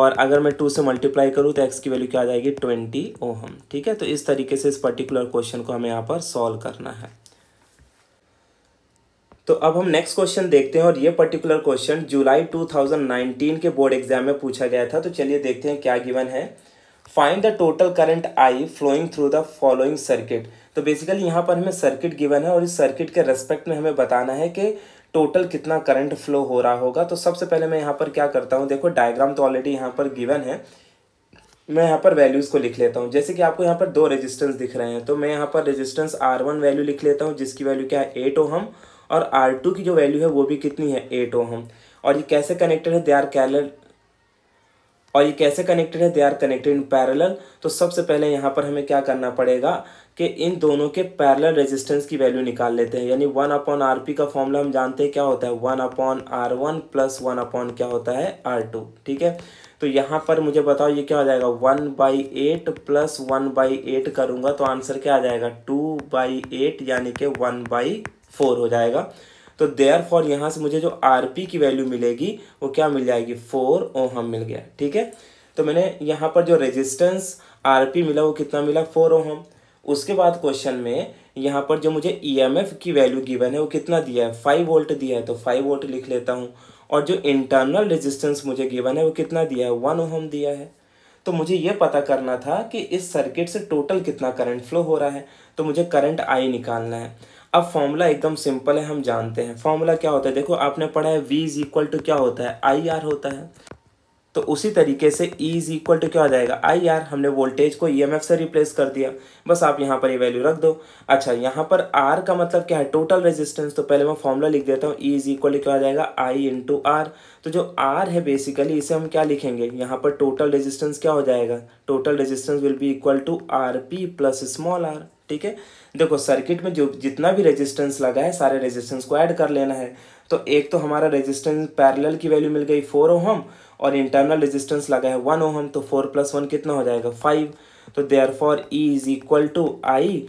और अगर मैं टू से मल्टीप्लाई करूँ तो x की वैल्यू क्या आ जाएगी ट्वेंटी ओहम ठीक है तो इस तरीके से इस पर्टिकुलर क्वेश्चन को हमें यहाँ पर सॉल्व करना है तो अब हम नेक्स्ट क्वेश्चन देखते हैं और ये पर्टिकुलर क्वेश्चन जुलाई 2019 के बोर्ड एग्जाम में पूछा गया था तो चलिए देखते हैं क्या गिवन है find the total current I flowing through the following circuit तो बेसिकली यहाँ पर हमें सर्किट गिवन है और इस सर्किट के रेस्पेक्ट में हमें बताना है कि टोटल कितना करंट फ्लो हो रहा होगा तो सबसे पहले मैं यहाँ पर क्या करता हूँ देखो डायग्राम तो ऑलरेडी यहाँ पर गिवन है मैं यहाँ पर वैल्यूज़ को लिख लेता हूँ जैसे कि आपको यहाँ पर दो रेजिस्टेंस दिख रहे हैं तो मैं यहाँ पर रेजिस्टेंस आर वन वैल्यू लिख लेता हूँ जिसकी वैल्यू क्या है एट हम और आर टू की जो वैल्यू है वो भी कितनी है एट ओम और ये कैसे कनेक्टेड है दे आर कैलर और ये कैसे कनेक्टेड है they are connected in parallel तो सबसे पहले यहाँ पर हमें क्या करना पड़ेगा कि इन दोनों के पैरेलल रेजिस्टेंस की वैल्यू निकाल लेते हैं यानी वन अपॉन आर पी का फॉर्मूला हम जानते हैं क्या होता है one upon R one plus one upon क्या होता है आर टू ठीक है तो यहाँ पर मुझे बताओ ये क्या हो जाएगा one by eight plus one by eight करूँगा तो आंसर क्या आ जाएगा टू बाई एट यानी कि वन बाई फोर हो जाएगा तो देयर फॉर यहाँ से मुझे जो आर पी की वैल्यू मिलेगी वो क्या मिल जाएगी फोर हम मिल गया ठीक है तो मैंने यहाँ पर जो रेजिस्टेंस आर पी मिला वो कितना मिला फोर ओ हम उसके बाद क्वेश्चन में यहाँ पर जो मुझे ई एम एफ की वैल्यू गिवन है वो कितना दिया है फाइव वोल्ट दिया है तो फाइव वोल्ट लिख लेता हूँ और जो इंटरनल रेजिस्टेंस मुझे गिवन है वो कितना दिया है वन ओहम दिया है तो मुझे ये पता करना था कि इस सर्किट से टोटल कितना करंट फ्लो हो रहा है तो मुझे करंट आई निकालना है अब फॉर्मूला एकदम सिंपल है हम जानते हैं फॉर्मूला क्या होता है देखो आपने पढ़ा है वी इज इक्वल टू क्या होता है आई आर होता है तो उसी तरीके से ई इज इक्वल टू क्या हो जाएगा आई आर हमने वोल्टेज को ई e से रिप्लेस कर दिया बस आप यहाँ पर ये वैल्यू रख दो अच्छा यहाँ पर आर का मतलब क्या है टोटल रेजिस्टेंस तो पहले मैं फॉर्मूला लिख देता हूँ ई इज इक्वल टू क्या हो जाएगा आई इन टू आर तो जो आर है बेसिकली इसे हम क्या लिखेंगे यहाँ पर टोटल रेजिस्टेंस क्या हो जाएगा total resistance will be equal to R P plus small R ठीक है देखो सर्किट में जो जितना भी रेजिस्टेंस लगा है सारे रेजिस्टेंस को ऐड कर लेना है तो एक तो हमारा रेजिस्टेंस पैरेलल की वैल्यू मिल गई फोर ओहम और इंटरनल रेजिस्टेंस लगा है वन ओहम तो फोर प्लस वन कितना हो जाएगा फाइव तो therefore E is equal to I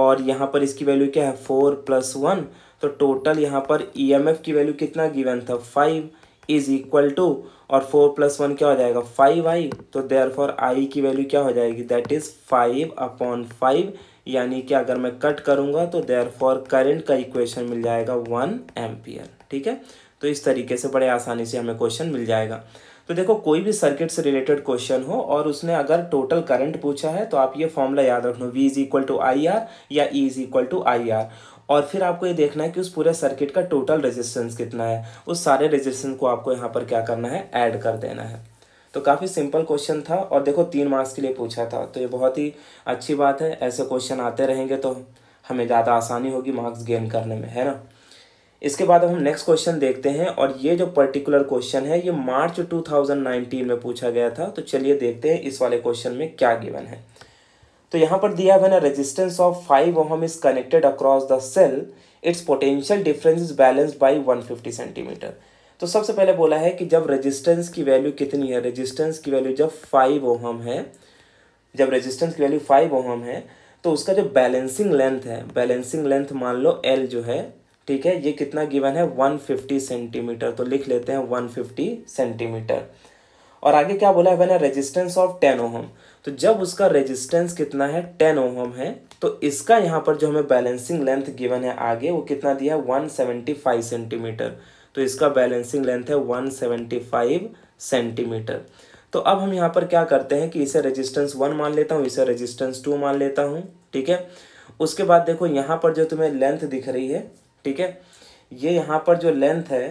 और यहाँ पर इसकी वैल्यू क्या है फोर प्लस वन तो टोटल यहाँ पर ई एम एफ की वैल्यू कितना गिवन था फाइव इज इक्वल टू और फोर प्लस वन क्या हो जाएगा फाइव आई तो देयर फॉर आई की वैल्यू क्या हो जाएगी that is five upon five यानी कि अगर मैं कट करूँगा तो देयर फॉर करेंट का इक्वेशन मिल जाएगा वन एम्पियर ठीक है तो इस तरीके से बड़े आसानी से हमें क्वेश्चन मिल जाएगा तो देखो कोई भी सर्किट से रिलेटेड क्वेश्चन हो और उसने अगर टोटल करंट पूछा है तो आप ये फॉर्मूला याद रख लो V is equal to I R या E is equal to I R और फिर आपको ये देखना है कि उस पूरे सर्किट का टोटल रेजिस्टेंस कितना है उस सारे रेजिस्टेंस को आपको यहाँ पर क्या करना है ऐड कर देना है तो काफ़ी सिंपल क्वेश्चन था और देखो तीन मार्क्स के लिए पूछा था तो ये बहुत ही अच्छी बात है ऐसे क्वेश्चन आते रहेंगे तो हमें ज़्यादा आसानी होगी मार्क्स गेन करने में है ना इसके बाद हम नेक्स्ट क्वेश्चन देखते हैं और ये जो पर्टिकुलर क्वेश्चन है ये मार्च 2019 में पूछा गया था तो चलिए देखते हैं इस वाले क्वेश्चन में क्या गिवन है तो यहाँ पर दिया है ना resistance of five ohm is connected across the cell its potential difference is balance by one fifty centimetre तो सबसे पहले बोला है कि जब रेजिस्टेंस की वैल्यू कितनी है रेजिस्टेंस की वैल्यू जब फाइव ओहम है जब रेजिस्टेंस की वैल्यू फाइव ओहम है तो उसका जो बैलेंसिंग लेंथ है बैलेंसिंग लेंथ मान लो एल जो है ठीक है ये कितना गिवन है वन फिफ्टी सेंटीमीटर तो लिख लेते हैं वन फिफ्टी सेंटीमीटर और आगे क्या बोला है मैंने रेजिस्टेंस ऑफ टेन ओहम तो जब उसका रेजिस्टेंस कितना है टेन ओहम है तो इसका यहाँ पर जो हमें बैलेंसिंग लेंथ गिवन है आगे वो कितना दिया है वन सेवेंटी फाइव सेंटीमीटर तो इसका बैलेंसिंग लेंथ है 175 सेंटीमीटर तो अब हम यहाँ पर क्या करते हैं कि इसे रेजिस्टेंस वन मान लेता हूँ इसे रेजिस्टेंस टू मान लेता हूँ ठीक है उसके बाद देखो यहाँ पर जो तुम्हें लेंथ दिख रही है ठीक है ये यहाँ पर जो लेंथ है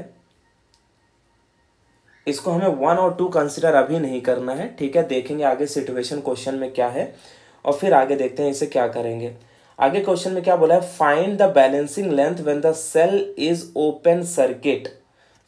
इसको हमें वन और टू कंसिडर अभी नहीं करना है ठीक है देखेंगे आगे सिटुएशन क्वेश्चन में क्या है और फिर आगे देखते हैं इसे क्या करेंगे आगे क्वेश्चन में क्या बोला है find the balancing length when the cell is open circuit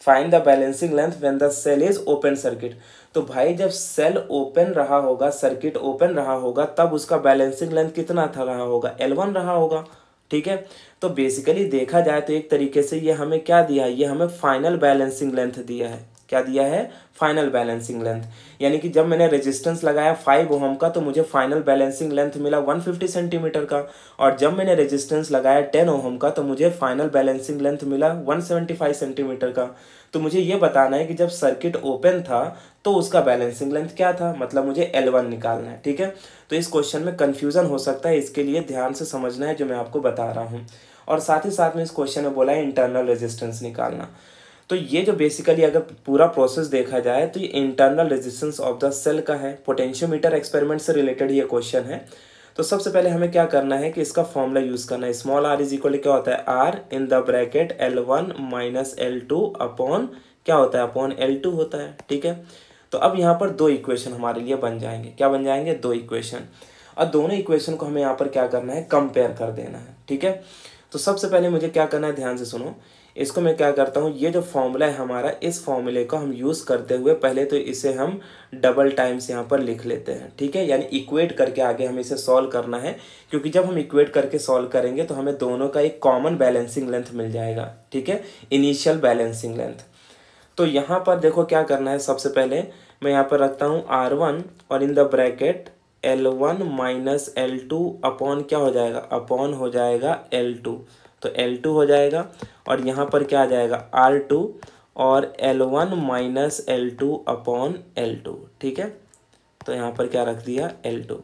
find the balancing length when the cell is open circuit तो भाई जब सेल ओपन रहा होगा सर्किट ओपन रहा होगा तब उसका बैलेंसिंग लेंथ कितना था रहा होगा एल वन रहा होगा ठीक है तो बेसिकली देखा जाए तो एक तरीके से ये हमें क्या दिया है ये हमें फाइनल बैलेंसिंग लेंथ दिया है क्या दिया है फाइनल बैलेंसिंग लेंथ यानी कि जब मैंने रेजिस्टेंस लगाया फाइव ओहम का तो मुझे फाइनल बैलेंसिंग लेंथ मिला 150 सेंटीमीटर का और जब मैंने रेजिस्टेंस लगाया टेन ओहम का तो मुझे फाइनल बैलेंसिंग लेंथ मिला 175 सेंटीमीटर का तो मुझे ये बताना है कि जब सर्किट ओपन था तो उसका बैलेंसिंग लेंथ क्या था मतलब मुझे एल निकालना है ठीक है तो इस क्वेश्चन में कन्फ्यूज़न हो सकता है इसके लिए ध्यान से समझना है जो मैं आपको बता रहा हूँ और साथ ही साथ में इस क्वेश्चन में बोला है इंटरनल रेजिस्टेंस निकालना तो ये जो बेसिकली अगर पूरा प्रोसेस देखा जाए तो ये internal resistance of the cell का है पोटेंशियोमीटर एक्सपेरिमेंट से रिलेटेड ये क्वेश्चन है तो सबसे पहले हमें क्या करना है कि इसका फॉर्मूला यूज़ करना है स्मॉल आर इज इक्वल क्या होता है R in the bracket L one minus L two upon क्या होता है अपॉन एल टू होता है ठीक है तो अब यहाँ पर दो इक्वेशन हमारे लिए बन जाएंगे क्या बन जाएंगे दो इक्वेशन और दोनों इक्वेशन को हमें यहाँ पर क्या करना है कंपेयर कर देना है ठीक है तो सबसे पहले मुझे क्या करना है ध्यान से सुनो इसको मैं क्या करता हूँ ये जो फॉर्मूला है हमारा इस फॉर्मूले को हम यूज़ करते हुए पहले तो इसे हम डबल टाइम्स यहाँ पर लिख लेते हैं ठीक है यानी इक्वेट करके आगे हमें इसे सॉल्व करना है क्योंकि जब हम इक्वेट करके सॉल्व करेंगे तो हमें दोनों का एक कॉमन बैलेंसिंग लेंथ मिल जाएगा ठीक है इनिशियल बैलेंसिंग लेंथ तो यहाँ पर देखो क्या करना है सबसे पहले मैं यहाँ पर रखता हूँ आर वन और in the bracket L one minus L two upon क्या हो जाएगा अपॉन हो जाएगा एल टू तो एल टू हो जाएगा और यहाँ पर क्या आ जाएगा आर टू और L one minus L two upon L two ठीक है तो यहाँ पर क्या रख दिया एल टू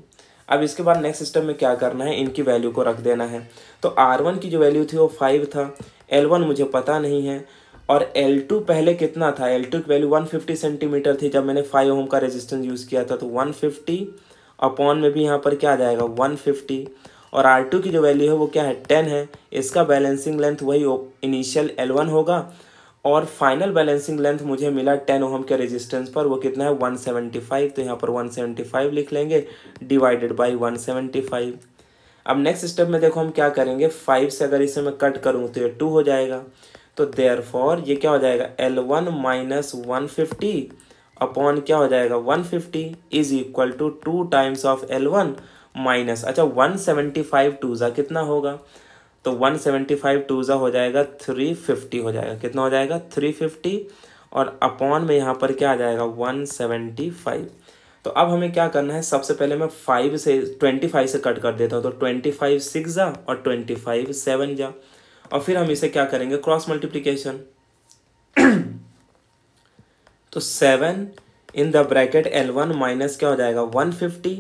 अब इसके बाद नेक्स्ट सिस्टम में क्या करना है इनकी वैल्यू को रख देना है तो आर वन की जो वैल्यू थी वो फाइव था एल वन मुझे पता नहीं है और L2 पहले कितना था L2 की वैल्यू 150 सेंटीमीटर थी जब मैंने 5 ओम का रेजिस्टेंस यूज़ किया था तो 150 अपॉन में भी यहाँ पर क्या आ जाएगा 150 और आर टू की जो वैल्यू है वो क्या है टेन है इसका बैलेंसिंग लेंथ वही इनिशियल एल वन होगा और फाइनल बैलेंसिंग लेंथ मुझे मिला टेन ओहम के रेजिस्टेंस पर वो कितना है वन फाइव तो यहाँ पर वन सेवेंटी फाइव लिख लेंगे डिवाइडेड बाई वन फाइव अब नेक्स्ट स्टेप में देखो हम क्या करेंगे फाइव से अगर इसे मैं कट करूँ तो ये टू हो जाएगा तो देयर फॉर ये क्या हो जाएगा L one minus one fifty upon क्या हो जाएगा one fifty is equal to two times of L one minus अच्छा वन सेवेंटी फाइव टूजा कितना होगा तो वन सेवेंटी फाइव टूजा हो जाएगा थ्री फिफ्टी हो जाएगा कितना हो जाएगा थ्री फिफ्टी और अपॉन में यहाँ पर क्या आ जाएगा वन सेवेंटी फाइव तो अब हमें क्या करना है सबसे पहले मैं फाइव से ट्वेंटी फाइव से कट कर देता हूँ तो ट्वेंटी फाइव सिक्स जा और ट्वेंटी फाइव सेवन जा और फिर हम इसे क्या करेंगे क्रॉस मल्टीप्लीकेशन तो seven in the bracket L one minus क्या हो जाएगा one fifty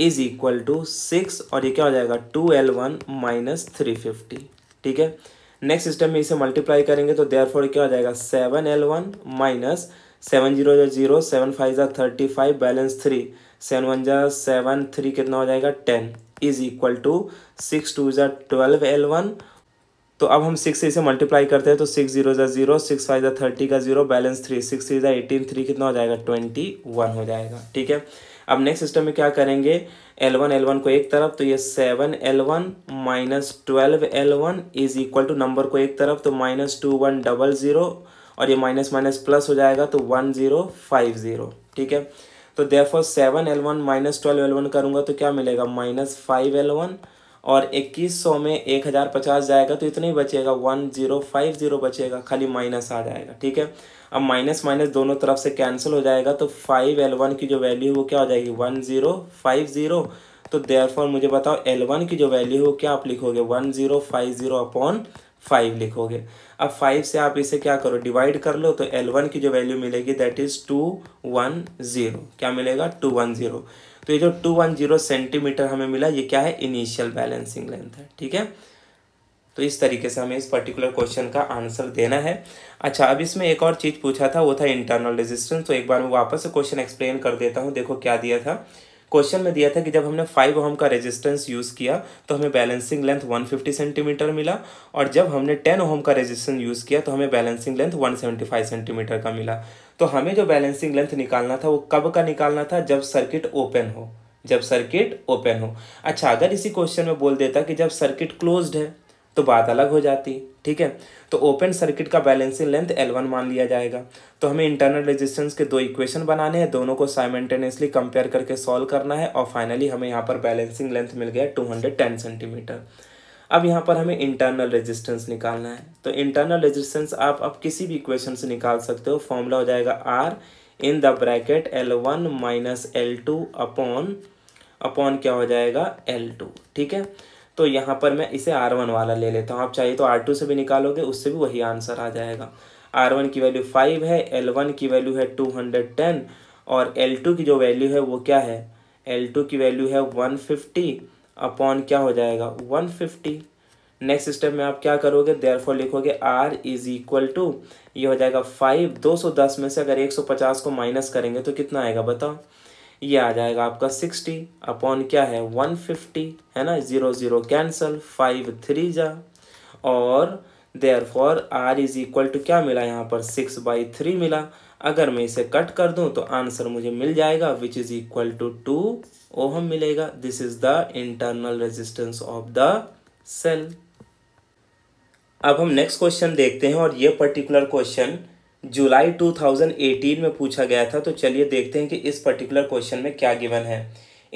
is equal to six और ये क्या हो जाएगा two L one minus three fifty ठीक है नेक्स्ट सिस्टम में इसे मल्टीप्लाई करेंगे तो देयर फोर क्या हो जाएगा seven L one minus seven zero जो जीरो सेवन फाइव जो thirty five balance three seven one जो सेवन थ्री कितना हो जाएगा ten is equal to six two जो ट्वेल्व एल वन तो अब हम सिक्स से इसे मल्टीप्लाई करते हैं तो सिक्स जीरो जो जीरो सिक्स फाइव जो थर्टी का zero balance three six three जो एटीन थ्री कितना हो जाएगा ट्वेंटी वन हो जाएगा ठीक है अब नेक्स्ट सिस्टम में क्या करेंगे एल वन एल वन को एक तरफ तो ये seven L one minus twelve L one is equal to number को एक तरफ तो minus two one double zero और ये माइनस माइनस प्लस हो जाएगा तो वन ज़ीरो फाइव ज़ीरो ठीक है तो देखो seven L one minus twelve L one करूँगा तो क्या मिलेगा माइनस फाइव एल वन और इक्कीस सौ में एक हज़ार पचास जाएगा तो इतना ही बचेगा वन ज़ीरो फाइव ज़ीरो बचेगा खाली माइनस आ जाएगा ठीक है अब माइनस माइनस दोनों तरफ से कैंसिल हो जाएगा तो फाइव एल वन की जो वैल्यू है वो क्या हो जाएगी वन ज़ीरो फाइव ज़ीरो तो फॉर मुझे बताओ एल वन की जो वैल्यू है वो क्या आप लिखोगे one zero five zero upon five लिखोगे अब फाइव से आप इसे क्या करो डिवाइड कर लो तो एल वन की जो वैल्यू मिलेगी that is two one zero क्या मिलेगा टू वन ज़ीरो तो ये जो टू वन ज़ीरो सेंटीमीटर हमें मिला ये क्या है इनिशियल बैलेंसिंग लेंथ है ठीक है तो इस तरीके से हमें इस पर्टिकुलर क्वेश्चन का आंसर देना है अच्छा अब इसमें एक और चीज़ पूछा था वो था इंटरनल रेजिस्टेंस तो एक बार मैं वापस से क्वेश्चन एक्सप्लेन कर देता हूँ देखो क्या दिया था क्वेश्चन में दिया था कि जब हमने फाइव ओम का रेजिस्टेंस यूज़ किया तो हमें बैलेंसिंग लेंथ फिफ्टी सेंटीमीटर मिला और जब हमने टेन ओम का रेजिस्टेंस यूज़ किया तो हमें बैलेंसिंग लेंथ फाइव सेंटीमीटर का मिला तो हमें जो बैलेंसिंग लेंथ निकालना था वो कब का निकालना था जब सर्किट ओपन हो जब सर्किट ओपन हो अच्छा अगर इसी क्वेश्चन में बोल देता कि जब सर्किट क्लोज्ड है तो बात अलग हो जाती ठीक है तो ओपन सर्किट का बैलेंसिंग लेंथ एल वन मान लिया जाएगा तो हमें इंटरनल रेजिस्टेंस के दो इक्वेशन बनाने हैं दोनों को साइमेंटेनियसली कंपेयर करके सॉल्व करना है और फाइनली हमें यहाँ पर बैलेंसिंग लेंथ मिल गया टू हंड्रेड टेन सेंटीमीटर अब यहाँ पर हमें इंटरनल रेजिस्टेंस निकालना है तो इंटरनल रेजिस्टेंस आप अब किसी भी इक्वेशन से निकाल सकते हो फॉर्मूला हो जाएगा R in the bracket L one minus L two upon upon क्या हो जाएगा एल टू ठीक है तो यहाँ पर मैं इसे आर वन वाला ले लेता हूँ आप चाहिए तो आर टू से भी निकालोगे उससे भी वही आंसर आ जाएगा आर वन की वैल्यू फाइव है एल वन की वैल्यू है टू हंड्रेड टेन और एल टू की जो वैल्यू है वो क्या है एल टू की वैल्यू है वन फिफ्टी अपॉन क्या हो जाएगा वन फिफ्टी नेक्स्ट स्टेप में आप क्या करोगे देयरफॉर लिखोगे आर इज इक्वल टू ये हो जाएगा फाइव दो सौ दस में से अगर एक सौ पचास को माइनस करेंगे तो कितना आएगा बताओ ये आ जाएगा आपका सिक्सटी अपॉन क्या है वन फिफ्टी है ना zero zero cancel five three जा और therefore R is equal to क्या मिला यहाँ पर सिक्स बाई थ्री मिला अगर मैं इसे कट कर दूं तो आंसर मुझे मिल जाएगा which is equal to two ohm मिलेगा this is the internal resistance of the cell अब हम नेक्स्ट क्वेश्चन देखते हैं और ये पर्टिकुलर क्वेश्चन जुलाई 2018 में पूछा गया था तो चलिए देखते हैं कि इस पर्टिकुलर क्वेश्चन में क्या गिवन है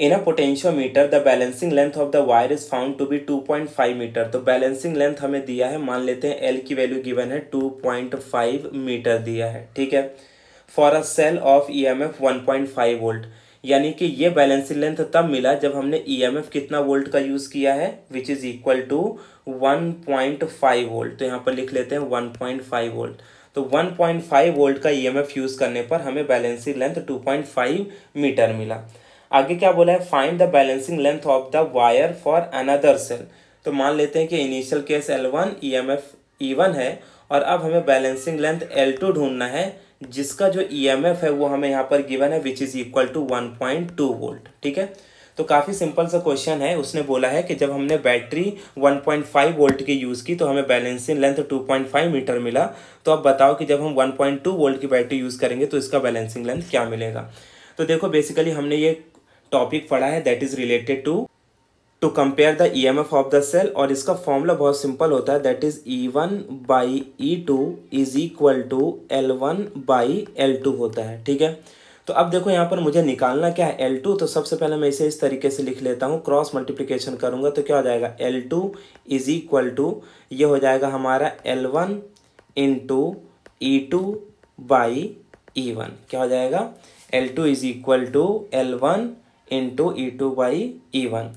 in a potentiometer the balancing length of the wire is found to be 2.5 metre तो बैलेंसिंग लेंथ हमें दिया है मान लेते हैं एल की वैल्यू गिवन है 2.5 मीटर दिया है ठीक है for a cell of E M F one point five volt यानी कि ये बैलेंसिंग लेंथ तब मिला जब हमने ई एम एफ कितना वोल्ट का यूज़ किया है which is equal to one point five volt तो यहाँ पर लिख लेते हैं वन पॉइंट फाइव वोल्ट तो 1.5 वोल्ट का ईएमएफ e यूज़ करने पर हमें बैलेंसिंग लेंथ 2.5 मीटर मिला आगे क्या बोला है find the balancing length of the wire for another cell तो मान लेते हैं कि initial case L one E M F E one है और अब हमें बैलेंसिंग लेंथ एल टू ढूंढना है जिसका जो ई एम एफ है वो हमें यहाँ पर गिवन है which is equal to one point two volt ठीक है तो काफ़ी सिंपल सा क्वेश्चन है उसने बोला है कि जब हमने बैटरी 1.5 वोल्ट की यूज़ की तो हमें बैलेंसिंग लेंथ 2.5 मीटर मिला तो अब बताओ कि जब हम 1.2 वोल्ट की बैटरी यूज़ करेंगे तो इसका बैलेंसिंग लेंथ क्या मिलेगा तो देखो बेसिकली हमने ये टॉपिक पढ़ा है that is related to to compare the E M F of the cell और इसका फॉर्मूला बहुत सिंपल होता है that is E one by E two is equal to L one by L two होता है ठीक है तो अब देखो यहाँ पर मुझे निकालना क्या है एल टू तो सबसे पहले मैं इसे इस तरीके से लिख लेता हूँ क्रॉस मल्टीप्लिकेशन करूँगा तो क्या हो जाएगा L two is equal to ये हो जाएगा हमारा L one into E two by E one क्या हो जाएगा L two is equal to L one into E two by E one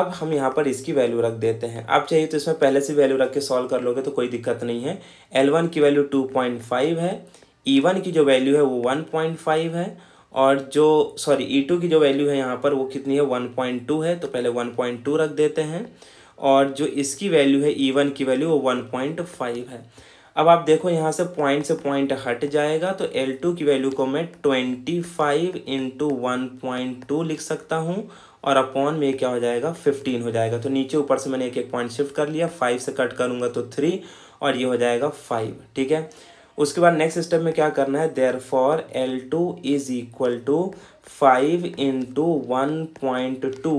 अब हम यहाँ पर इसकी वैल्यू रख देते हैं आप चाहिए तो इसमें पहले से वैल्यू रख के सॉल्व कर लोगे तो कोई दिक्कत नहीं है एल वन की वैल्यू टू पॉइंट फाइव है ई e वन की जो वैल्यू है वो वन पॉइंट फाइव है और जो सॉरी ई टू की जो वैल्यू है यहाँ पर वो कितनी है वन पॉइंट टू है तो पहले वन पॉइंट टू रख देते हैं और जो इसकी वैल्यू है ई e वन की वैल्यू वो वन पॉइंट फाइव है अब आप देखो यहाँ से पॉइंट से पॉइंट हट जाएगा तो एल टू की वैल्यू को मैं twenty five into one point two लिख सकता हूँ और अपॉन में क्या हो जाएगा फिफ्टीन हो जाएगा तो नीचे ऊपर से मैंने एक एक पॉइंट शिफ्ट कर लिया फाइव से कट करूँगा तो थ्री और ये हो जाएगा फाइव ठीक है उसके बाद नेक्स्ट स्टेप में क्या करना है therefore L two is equal to five into one point two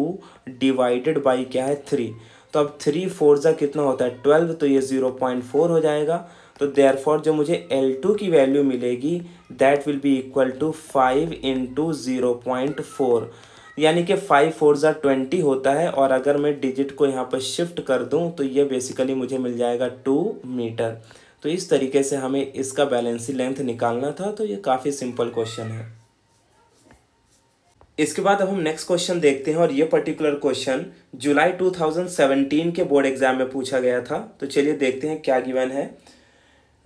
divided by क्या है थ्री तो अब थ्री फोर ज़ा कितना होता है ट्वेल्व तो ये ज़ीरो पॉइंट फोर हो जाएगा तो देयर फॉर जो मुझे एल टू की वैल्यू मिलेगी that will be equal to five into zero point four यानी कि फाइव फोर ज़ा ट्वेंटी होता है और अगर मैं डिजिट को यहाँ पर शिफ्ट कर दूँ तो ये बेसिकली मुझे मिल जाएगा टू मीटर तो इस तरीके से हमें इसका बैलेंसी लेंथ निकालना था तो ये काफ़ी सिंपल क्वेश्चन है इसके बाद अब हम नेक्स्ट क्वेश्चन देखते हैं और ये पर्टिकुलर क्वेश्चन जुलाई 2017 के बोर्ड एग्जाम में पूछा गया था तो चलिए देखते हैं क्या गिवन है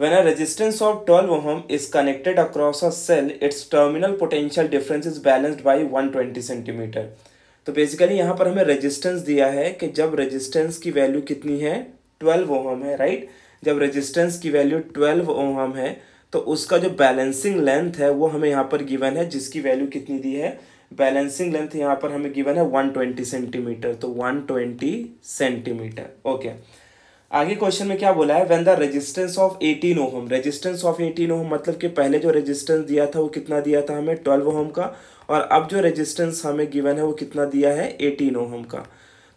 When a resistance of 12 ohm is connected across a cell, its terminal potential difference is balanced by 120 centimetre तो बेसिकली यहाँ पर हमें रजिस्टेंस दिया है कि जब रजिस्टेंस की वैल्यू कितनी है ट्वेल्व ओहम है राइट right? जब रेजिस्टेंस की वैल्यू ट्वेल्व ओम है तो उसका जो बैलेंसिंग लेंथ है वो हमें यहाँ पर गिवन है जिसकी वैल्यू कितनी दी है बैलेंसिंग लेंथ यहाँ पर हमें गिवन है 120 सेंटीमीटर तो 120 सेंटीमीटर ओके आगे क्वेश्चन में क्या बोला है when the resistance of 18 ohm resistance of 18 ohm मतलब कि पहले जो रेजिस्टेंस दिया था वो कितना दिया था हमें 12 ओहम का और अब जो रेजिस्टेंस हमें गिवन है वो कितना दिया है एटीन ओहम का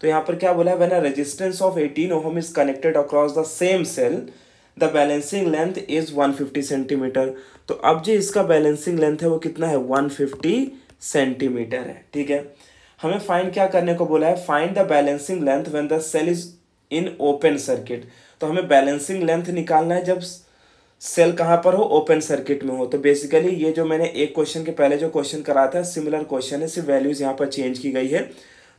तो यहाँ पर क्या बोला है when a resistance of eighteen ohm is connected across the same cell the balancing length is one fifty centimetre तो अब जो इसका बैलेंसिंग लेंथ है वो कितना है फिफ्टी सेंटीमीटर है ठीक है हमें फाइंड क्या करने को बोला है find the balancing length when the cell is in open circuit तो हमें बैलेंसिंग लेंथ निकालना है जब सेल कहाँ पर हो ओपन सर्किट में हो तो बेसिकली ये जो मैंने एक क्वेश्चन के पहले जो क्वेश्चन करा था सिमिलर क्वेश्चन है सिर्फ वैल्यूज़ यहाँ पर चेंज की गई है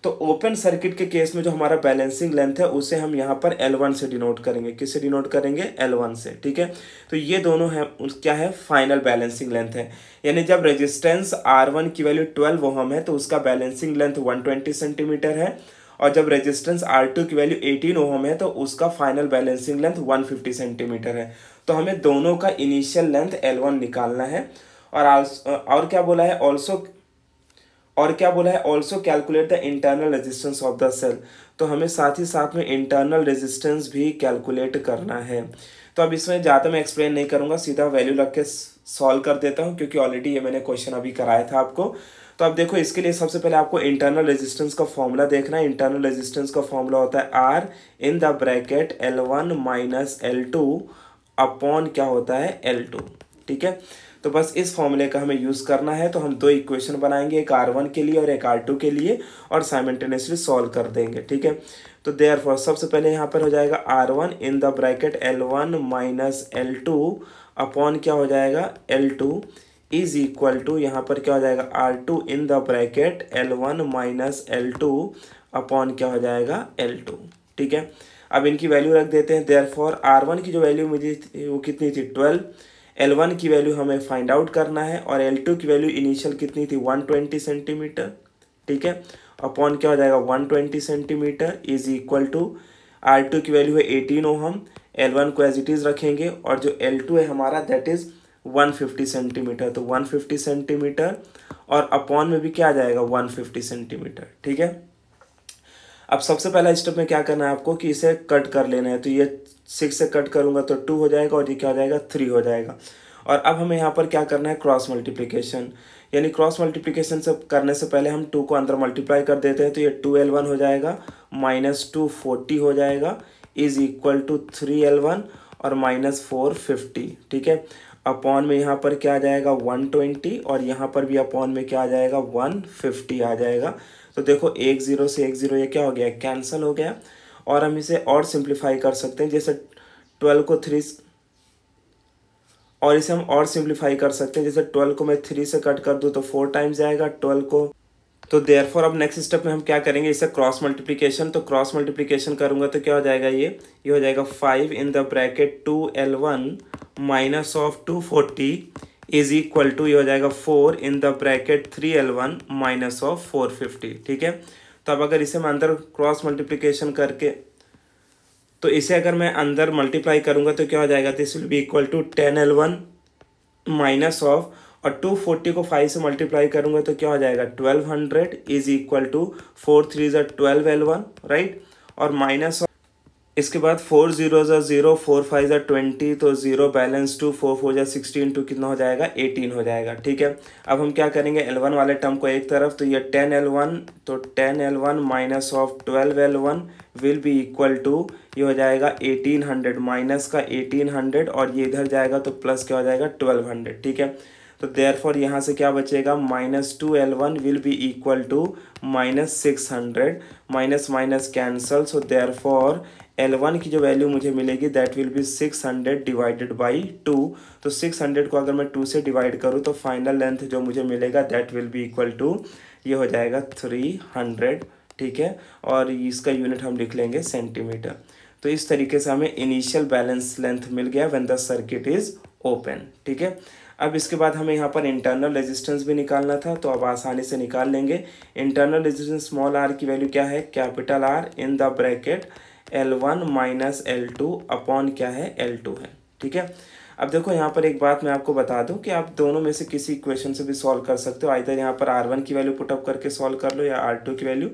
तो ओपन सर्किट के केस में जो हमारा बैलेंसिंग लेंथ है उसे हम यहाँ पर L1 से डिनोट करेंगे किससे डिनोट करेंगे L1 से ठीक है तो ये दोनों है क्या है फाइनल बैलेंसिंग लेंथ है यानी जब रेजिस्टेंस R1 की वैल्यू 12 ओहम है तो उसका बैलेंसिंग लेंथ 120 सेंटीमीटर है और जब रेजिस्टेंस R2 की वैल्यू 18 ओहम है तो उसका final balancing length fifty centimetre है तो हमें दोनों का इनिशियल लेंथ वन निकालना है और और क्या बोला है ऑल्सो और क्या बोला है also calculate the internal resistance of the cell तो हमें साथ ही साथ में इंटरनल रेजिस्टेंस भी कैलकुलेट करना है तो अब इसमें ज़्यादा मैं एक्सप्लेन नहीं करूँगा सीधा वैल्यू रख के सॉल्व कर देता हूँ क्योंकि ऑलरेडी ये मैंने क्वेश्चन अभी कराया था आपको तो अब देखो इसके लिए सबसे पहले आपको इंटरनल रेजिस्टेंस का फॉर्मूला देखना है इंटरनल रेजिस्टेंस का फॉर्मूला होता है R in the bracket L one minus L two upon क्या होता है एल टू ठीक है तो बस इस फॉर्मूले का हमें यूज़ करना है तो हम दो इक्वेशन बनाएंगे एक आर वन के लिए और एक आर टू के लिए और साइमेंटेनियसली सॉल्व कर देंगे ठीक है तो देयर फॉर सबसे पहले यहाँ पर हो जाएगा R one in the bracket L one minus L two upon क्या हो जाएगा L two is equal to यहाँ पर क्या हो जाएगा R two in the bracket L one minus L two upon क्या हो जाएगा एल टू ठीक है अब इनकी वैल्यू रख देते हैं देयर फॉर आर वन की जो वैल्यू मिली थी वो कितनी थी ट्वेल्व एल वन की वैल्यू हमें फाइंड आउट करना है और एल टू की वैल्यू इनिशियल कितनी थी वन ट्वेंटी सेंटीमीटर ठीक है अपॉन क्या हो जाएगा one twenty centimetre is equal to R two की वैल्यू है eighteen ohm L one को एज इट इज़ रखेंगे और जो एल टू है हमारा that is one fifty centimetre तो वन फिफ्टी सेंटीमीटर और अपॉन में भी क्या आ जाएगा वन फिफ्टी सेंटीमीटर ठीक है अब सबसे पहला स्टेप में क्या करना है आपको कि इसे कट कर लेना है तो ये सिक्स से कट करूँगा तो टू हो जाएगा और ये क्या हो जाएगा थ्री हो जाएगा और अब हमें यहाँ पर क्या करना है क्रॉस मल्टीप्लीकेशन यानी क्रॉस मल्टीप्लीकेशन से करने से पहले हम टू को अंदर मल्टीप्लाई कर देते हैं तो ये टू एल वन हो जाएगा माइनस टू फोर्टी हो जाएगा is equal to three L one और माइनस फोर फिफ्टी ठीक है अपॉन में यहाँ पर क्या आ जाएगा वन ट्वेंटी और यहाँ पर भी अपॉन में क्या आ जाएगा वन फिफ्टी आ जाएगा तो देखो एक ज़ीरो से एक ज़ीरो ये क्या हो गया कैंसिल हो गया और हम इसे और सिंप्लीफाई कर सकते हैं जैसे ट्वेल्व को थ्री और इसे हम और सिंप्लीफाई कर सकते हैं जैसे ट्वेल्व को मैं थ्री से कट कर दूँ तो फोर टाइम्स आएगा ट्वेल्व को तो देयरफॉर अब नेक्स्ट स्टेप में हम क्या करेंगे इसे क्रॉस मल्टीप्लिकेशन तो क्रॉस मल्टीप्लिकेशन करूंगा तो क्या हो जाएगा ये ये हो जाएगा five in the bracket two L one minus of two forty is equal to ये हो जाएगा four in the bracket three L one minus of four fifty ठीक है तब अगर इसे मैं अंदर क्रॉस मल्टीप्लिकेशन करके तो इसे अगर मैं अंदर मल्टीप्लाई करूँगा तो क्या हो जाएगा this will be equal to ten L one minus of और टू फोर्टी को फाइव से मल्टीप्लाई करूँगा तो क्या हो जाएगा twelve hundred is equal to four three ज़ा ट्वेल्व एल वन राइट और माइनस इसके बाद फोर जीरो जो ज़ीरो फोर फाइव जो ट्वेंटी तो zero balance two four four जो सिक्सटीन टू कितना हो जाएगा एटीन हो जाएगा ठीक है अब हम क्या करेंगे एल वन वाले टर्म को एक तरफ तो ये टेन एल वन तो ten L one minus of twelve L one will be equal to ये हो जाएगा एटीन हंड्रेड माइनस का एटीन हंड्रेड और ये इधर जाएगा तो प्लस क्या हो जाएगा ट्वेल्व हंड्रेड ठीक है तो देयर फॉर यहाँ से क्या बचेगा minus two L one will be equal to minus six hundred minus minus cancel so therefore L one की जो वैल्यू मुझे मिलेगी that will be six hundred divided by two तो सिक्स हंड्रेड को अगर मैं टू से divide करूँ तो फाइनल लेंथ जो मुझे मिलेगा that will be equal to ये हो जाएगा थ्री हंड्रेड ठीक है और इसका यूनिट हम लिख लेंगे सेंटीमीटर तो इस तरीके से हमें इनिशियल बैलेंस लेंथ मिल गया when the circuit is open ठीक है अब इसके बाद हमें यहाँ पर इंटरनल रेजिस्टेंस भी निकालना था तो अब आसानी से निकाल लेंगे इंटरनल रेजिस्टेंस स्मॉल आर की वैल्यू क्या है capital R in the bracket L one minus L two upon क्या है एल टू है ठीक है अब देखो यहाँ पर एक बात मैं आपको बता दूँ कि आप दोनों में से किसी इक्वेशन से भी सॉल्व कर सकते हो आइधर यहाँ पर आर वन की वैल्यू पुटअप करके सॉल्व कर लो या आर टू की वैल्यू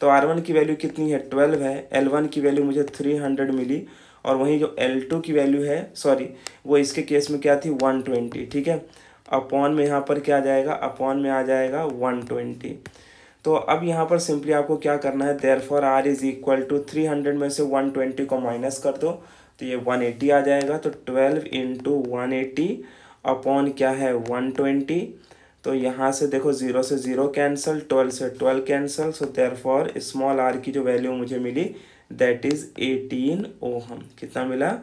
तो आर वन की वैल्यू कितनी है ट्वेल्व है एल वन की वैल्यू मुझे थ्री हंड्रेड मिली और वहीं जो एल टू की वैल्यू है सॉरी वो इसके केस में क्या थी वन ट्वेंटी ठीक है अपॉन में यहाँ पर क्या आ जाएगा अपॉन में आ जाएगा वन ट्वेंटी तो अब यहाँ पर सिंपली आपको क्या करना है therefore R is equal to three hundred में से वन ट्वेंटी को माइनस कर दो तो ये वन एट्टी आ जाएगा तो twelve into one eighty upon क्या है वन ट्वेंटी तो यहाँ से देखो ज़ीरो से ज़ीरो कैंसिल ट्वेल्व से twelve cancel so therefore small R की जो वैल्यू मुझे मिली दैट इज़ एटीन ओहम कितना मिला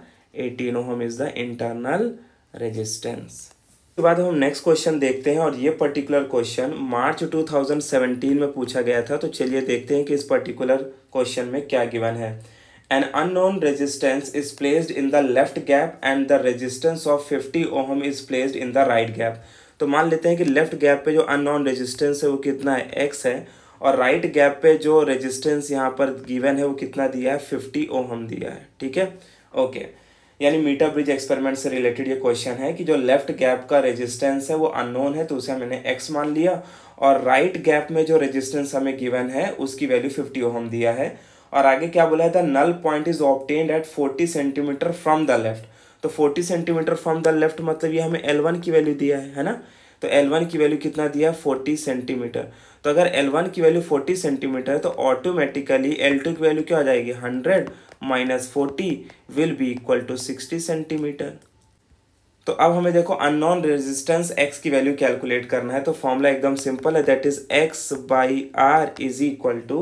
eighteen ohm is the internal resistance उसके बाद हम नेक्स्ट क्वेश्चन देखते हैं और ये पर्टिकुलर क्वेश्चन मार्च 2017 में पूछा गया था तो चलिए देखते हैं कि इस पर्टिकुलर क्वेश्चन में क्या गिवन है an unknown resistance is placed in the left gap and the resistance of 50 ohm is placed in the right gap तो मान लेते हैं कि लेफ्ट गैप पे जो अननोन रेजिस्टेंस है वो कितना है एक्स है और राइट गैप पे जो रेजिस्टेंस यहाँ पर गिवन है वो कितना दिया है फिफ्टी ओहम दिया है ठीक है ओके okay. यानी मीटर ब्रिज एक्सपेरिमेंट से रिलेटेड ये क्वेश्चन है कि जो लेफ्ट गैप का रेजिस्टेंस है वो अननोन है तो उसे मैंने एक्स मान लिया और राइट right गैप में जो रेजिस्टेंस हमें गिवन है उसकी वैल्यू फिफ्टी ओहम दिया है और आगे क्या बोला था null point is obtained at forty centimetre from the left तो forty centimetre from the left मतलब ये हमें एल वन की वैल्यू दिया है है ना तो एल वन की वैल्यू कितना दिया फोर्टी सेंटीमीटर तो अगर एल वन की वैल्यू फोर्टी सेंटीमीटर है तो ऑटोमेटिकली एल टू की वैल्यू क्या हो जाएगी hundred minus forty will be equal to sixty centimetre तो अब हमें देखो अननोन रेजिस्टेंस एक्स की वैल्यू कैलकुलेट करना है तो फॉर्मूला एकदम सिंपल है that is X by R is equal to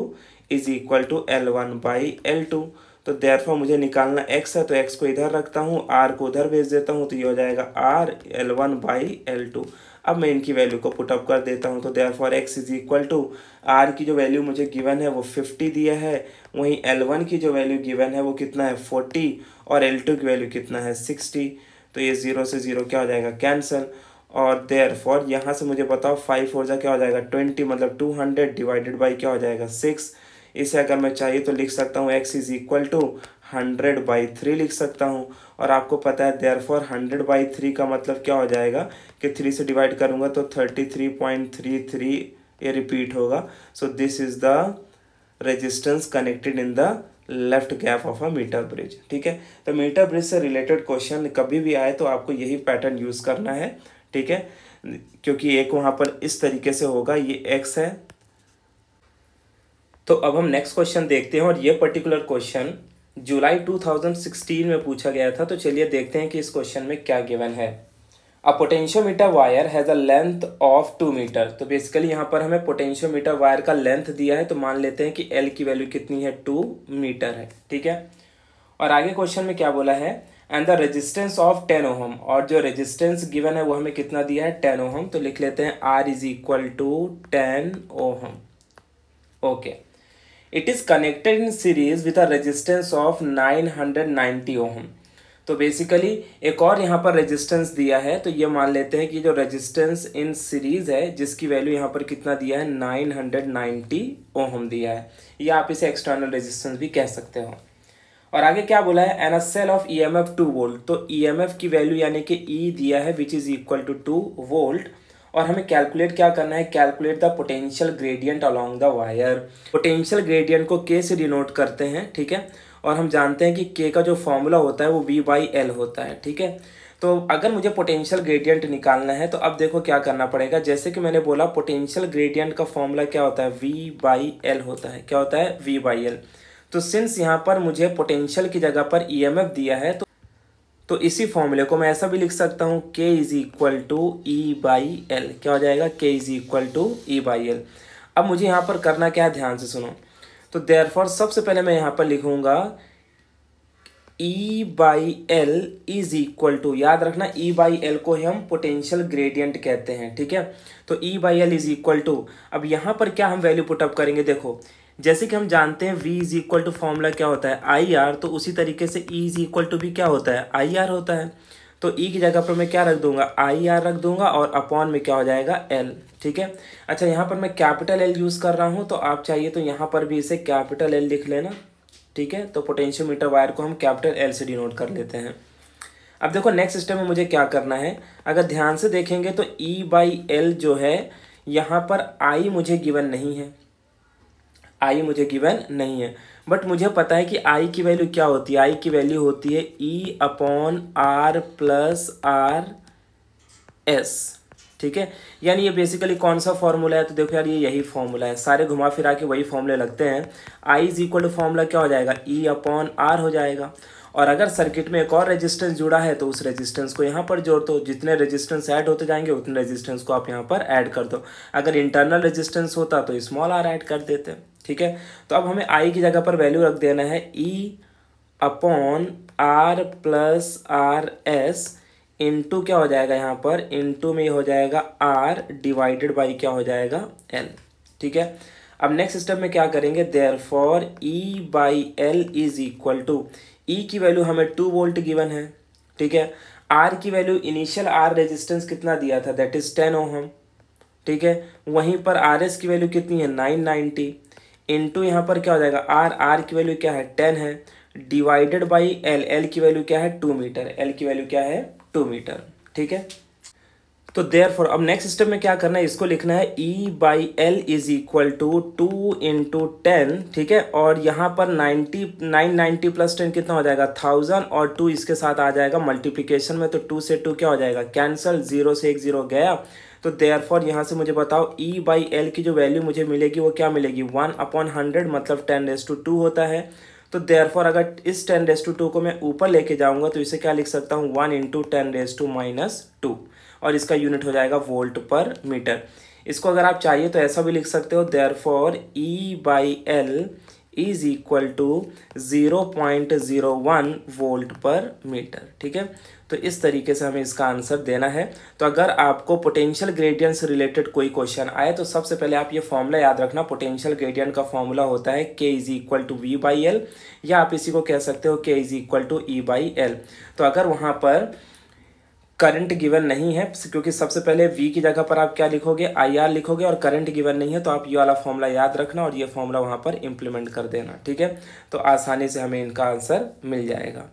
is equal to L one by L two तो देयरफॉर मुझे निकालना एक्स है तो एक्स को इधर रखता हूँ आर को उधर भेज देता हूँ तो ये हो जाएगा R L one by L two अब मैं इनकी वैल्यू को पुटअप कर देता हूँ तो therefore X is equal to R की जो वैल्यू मुझे गिवन है वो फिफ्टी दिया है वहीं एल वन की जो वैल्यू गिवन है वो कितना है फोर्टी और एल टू की वैल्यू कितना है सिक्सटी तो ये ज़ीरो से ज़ीरो क्या हो जाएगा कैंसिल और देयर फॉर यहाँ से मुझे बताओ फाइव फोर जा क्या हो जाएगा ट्वेंटी मतलब टू हंड्रेड डिवाइडेड बाई क्या हो जाएगा सिक्स इसे अगर मैं चाहिए तो लिख सकता हूँ X is equal to hundred by three लिख सकता हूँ और आपको पता है therefore hundred by three का मतलब क्या हो जाएगा कि थ्री से डिवाइड करूँगा तो thirty three point three three ये रिपीट होगा so this is the resistance connected in the left gap of a metre bridge ठीक है तो मीटर ब्रिज से रिलेटेड क्वेश्चन कभी भी आए तो आपको यही पैटर्न यूज़ करना है ठीक है क्योंकि एक वहाँ पर इस तरीके से होगा ये एक्स है तो अब हम नेक्स्ट क्वेश्चन देखते हैं और ये पर्टिकुलर क्वेश्चन जुलाई 2016 में पूछा गया था तो चलिए देखते हैं कि इस क्वेश्चन में क्या गिवन है a potentiometer wire has a length of two metre तो बेसिकली यहाँ पर हमें पोटेंशियोमीटर वायर का लेंथ दिया है तो मान लेते हैं कि एल की वैल्यू कितनी है टू मीटर है ठीक है और आगे क्वेश्चन में क्या बोला है and the resistance of ten ohm और जो रेजिस्टेंस गिवन है वो हमें कितना दिया है टेन ओहम तो लिख लेते हैं R is equal to ten ohm okay it is connected in series with a resistance of 990 ohm तो बेसिकली एक और यहाँ पर रेजिस्टेंस दिया है तो ये मान लेते हैं कि जो रेजिस्टेंस इन सीरीज़ है जिसकी वैल्यू यहाँ पर कितना दिया है 990 ओम दिया है या आप इसे एक्सटर्नल रेजिस्टेंस भी कह सकते हो और आगे क्या बोला है an S cell of E M F two volt तो ई एम एफ की वैल्यू यानी कि ई e दिया है which is equal to two volt और हमें कैलकुलेट क्या करना है calculate the potential gradient along the wire potential gradient को के से डिनोट करते हैं ठीक है और हम जानते हैं कि के का जो फॉर्मूला होता है वो वी बाई एल होता है ठीक है तो अगर मुझे पोटेंशियल ग्रेडियंट निकालना है तो अब देखो क्या करना पड़ेगा जैसे कि मैंने बोला पोटेंशियल ग्रेडियंट का फॉर्मूला क्या होता है वी बाई एल होता है क्या होता है वी बाई एल तो सिंस यहाँ पर मुझे पोटेंशियल की जगह पर ई दिया है तो तो इसी फॉर्मूले को मैं ऐसा भी लिख सकता हूँ K is equal to E by L क्या हो जाएगा K is equal to E by L अब मुझे यहाँ पर करना क्या है ध्यान से सुनो तो देर फॉर सबसे पहले मैं यहाँ पर लिखूंगा E by L is equal to याद रखना ई बाई एल को हम पोटेंशियल ग्रेडियंट कहते हैं ठीक है तो E by L is equal to अब यहाँ पर क्या हम वैल्यू पुटअप करेंगे देखो जैसे कि हम जानते हैं v is equal to formula क्या होता है आई आर तो उसी तरीके से e इज इक्वल टू भी क्या होता है आई आर होता है तो ई e की जगह पर मैं क्या रख दूंगा आई आर रख दूंगा और अपॉन में क्या हो जाएगा एल ठीक है अच्छा यहाँ पर मैं कैपिटल एल यूज़ कर रहा हूँ तो आप चाहिए तो यहाँ पर भी इसे कैपिटल एल लिख लेना ठीक है तो पोटेंशियोमीटर वायर को हम कैपिटल एल से डिनोट कर लेते हैं अब देखो नेक्स्ट स्टेप में मुझे क्या करना है अगर ध्यान से देखेंगे तो ई बाई एल जो है यहाँ पर आई मुझे गिवन नहीं है आई मुझे गिवन नहीं है बट मुझे पता है कि आई की वैल्यू क्या होती है आई की वैल्यू होती है E upon R plus R S ठीक है यानी ये बेसिकली कौन सा फॉर्मूला है तो देखो यार ये यही फॉर्मूला है सारे घुमा फिरा के वही फॉर्मूले लगते हैं I is equal to formula क्या हो जाएगा ई अपॉन आर हो जाएगा और अगर सर्किट में एक और रेजिस्टेंस जुड़ा है तो उस रेजिस्टेंस को यहाँ पर जोड़ दो जितने रेजिस्टेंस ऐड होते जाएंगे उतने रेजिस्टेंस को आप यहाँ पर ऐड कर दो अगर इंटरनल रेजिस्टेंस होता तो स्मॉल आर ऐड कर देते ठीक है तो अब हमें आई की जगह पर वैल्यू रख देना है E upon R plus R S into क्या हो जाएगा यहाँ पर इंटू में हो जाएगा आर डिवाइडेड बाई क्या हो जाएगा एल ठीक है अब नेक्स्ट स्टेप में क्या करेंगे therefore E by L is equal to E की वैल्यू हमें टू वोल्ट गिवन है ठीक है आर की वैल्यू इनिशियल आर रेजिस्टेंस कितना दिया था दैट इज़ टेन ओ हम ठीक है वहीं पर आर एस की वैल्यू कितनी है नाइन नाइन्टी इंटू यहाँ पर क्या हो जाएगा आर आर की वैल्यू क्या है टेन है डिवाइडेड बाई एल एल की वैल्यू क्या है टू मीटर एल की वैल्यू क्या है टू मीटर ठीक है तो देयर फॉर अब नेक्स्ट स्टेप में क्या करना है इसको लिखना है E by L is equal to two into ten ठीक है और यहाँ पर ninety nine ninety plus ten कितना हो जाएगा थाउजेंड और टू इसके साथ आ जाएगा मल्टीप्लीकेशन में तो टू से टू क्या हो जाएगा कैंसल जीरो से एक जीरो गया तो देयर फॉर यहाँ से मुझे बताओ ई बाई एल की जो वैल्यू मुझे मिलेगी वो क्या मिलेगी वन अपॉन हंड्रेड मतलब टेन रेस टू टू होता है तो देयर फॉर अगर इस टेन रेस टू टू को मैं ऊपर लेके जाऊँगा तो इसे क्या लिख सकता हूँ one into ten raise to minus two और इसका यूनिट हो जाएगा वोल्ट पर मीटर इसको अगर आप चाहिए तो ऐसा भी लिख सकते हो therefore E by L is equal to zero point zero one volt per metre ठीक है तो इस तरीके से हमें इसका आंसर देना है तो अगर आपको पोटेंशियल ग्रेडियंट से रिलेटेड कोई क्वेश्चन आए तो सबसे पहले आप ये फॉर्मूला याद रखना पोटेंशियल ग्रेडियंट का फॉर्मूला होता है K is equal to V by L या आप इसी को कह सकते हो K is equal to E by L तो अगर वहाँ पर करंट गिवन नहीं है क्योंकि सबसे पहले वी की जगह पर आप क्या लिखोगे आई आर लिखोगे और करंट गिवन नहीं है तो आप ये वाला फॉर्मूला याद रखना और ये फॉर्मूला वहाँ पर इम्प्लीमेंट कर देना ठीक है तो आसानी से हमें इनका आंसर मिल जाएगा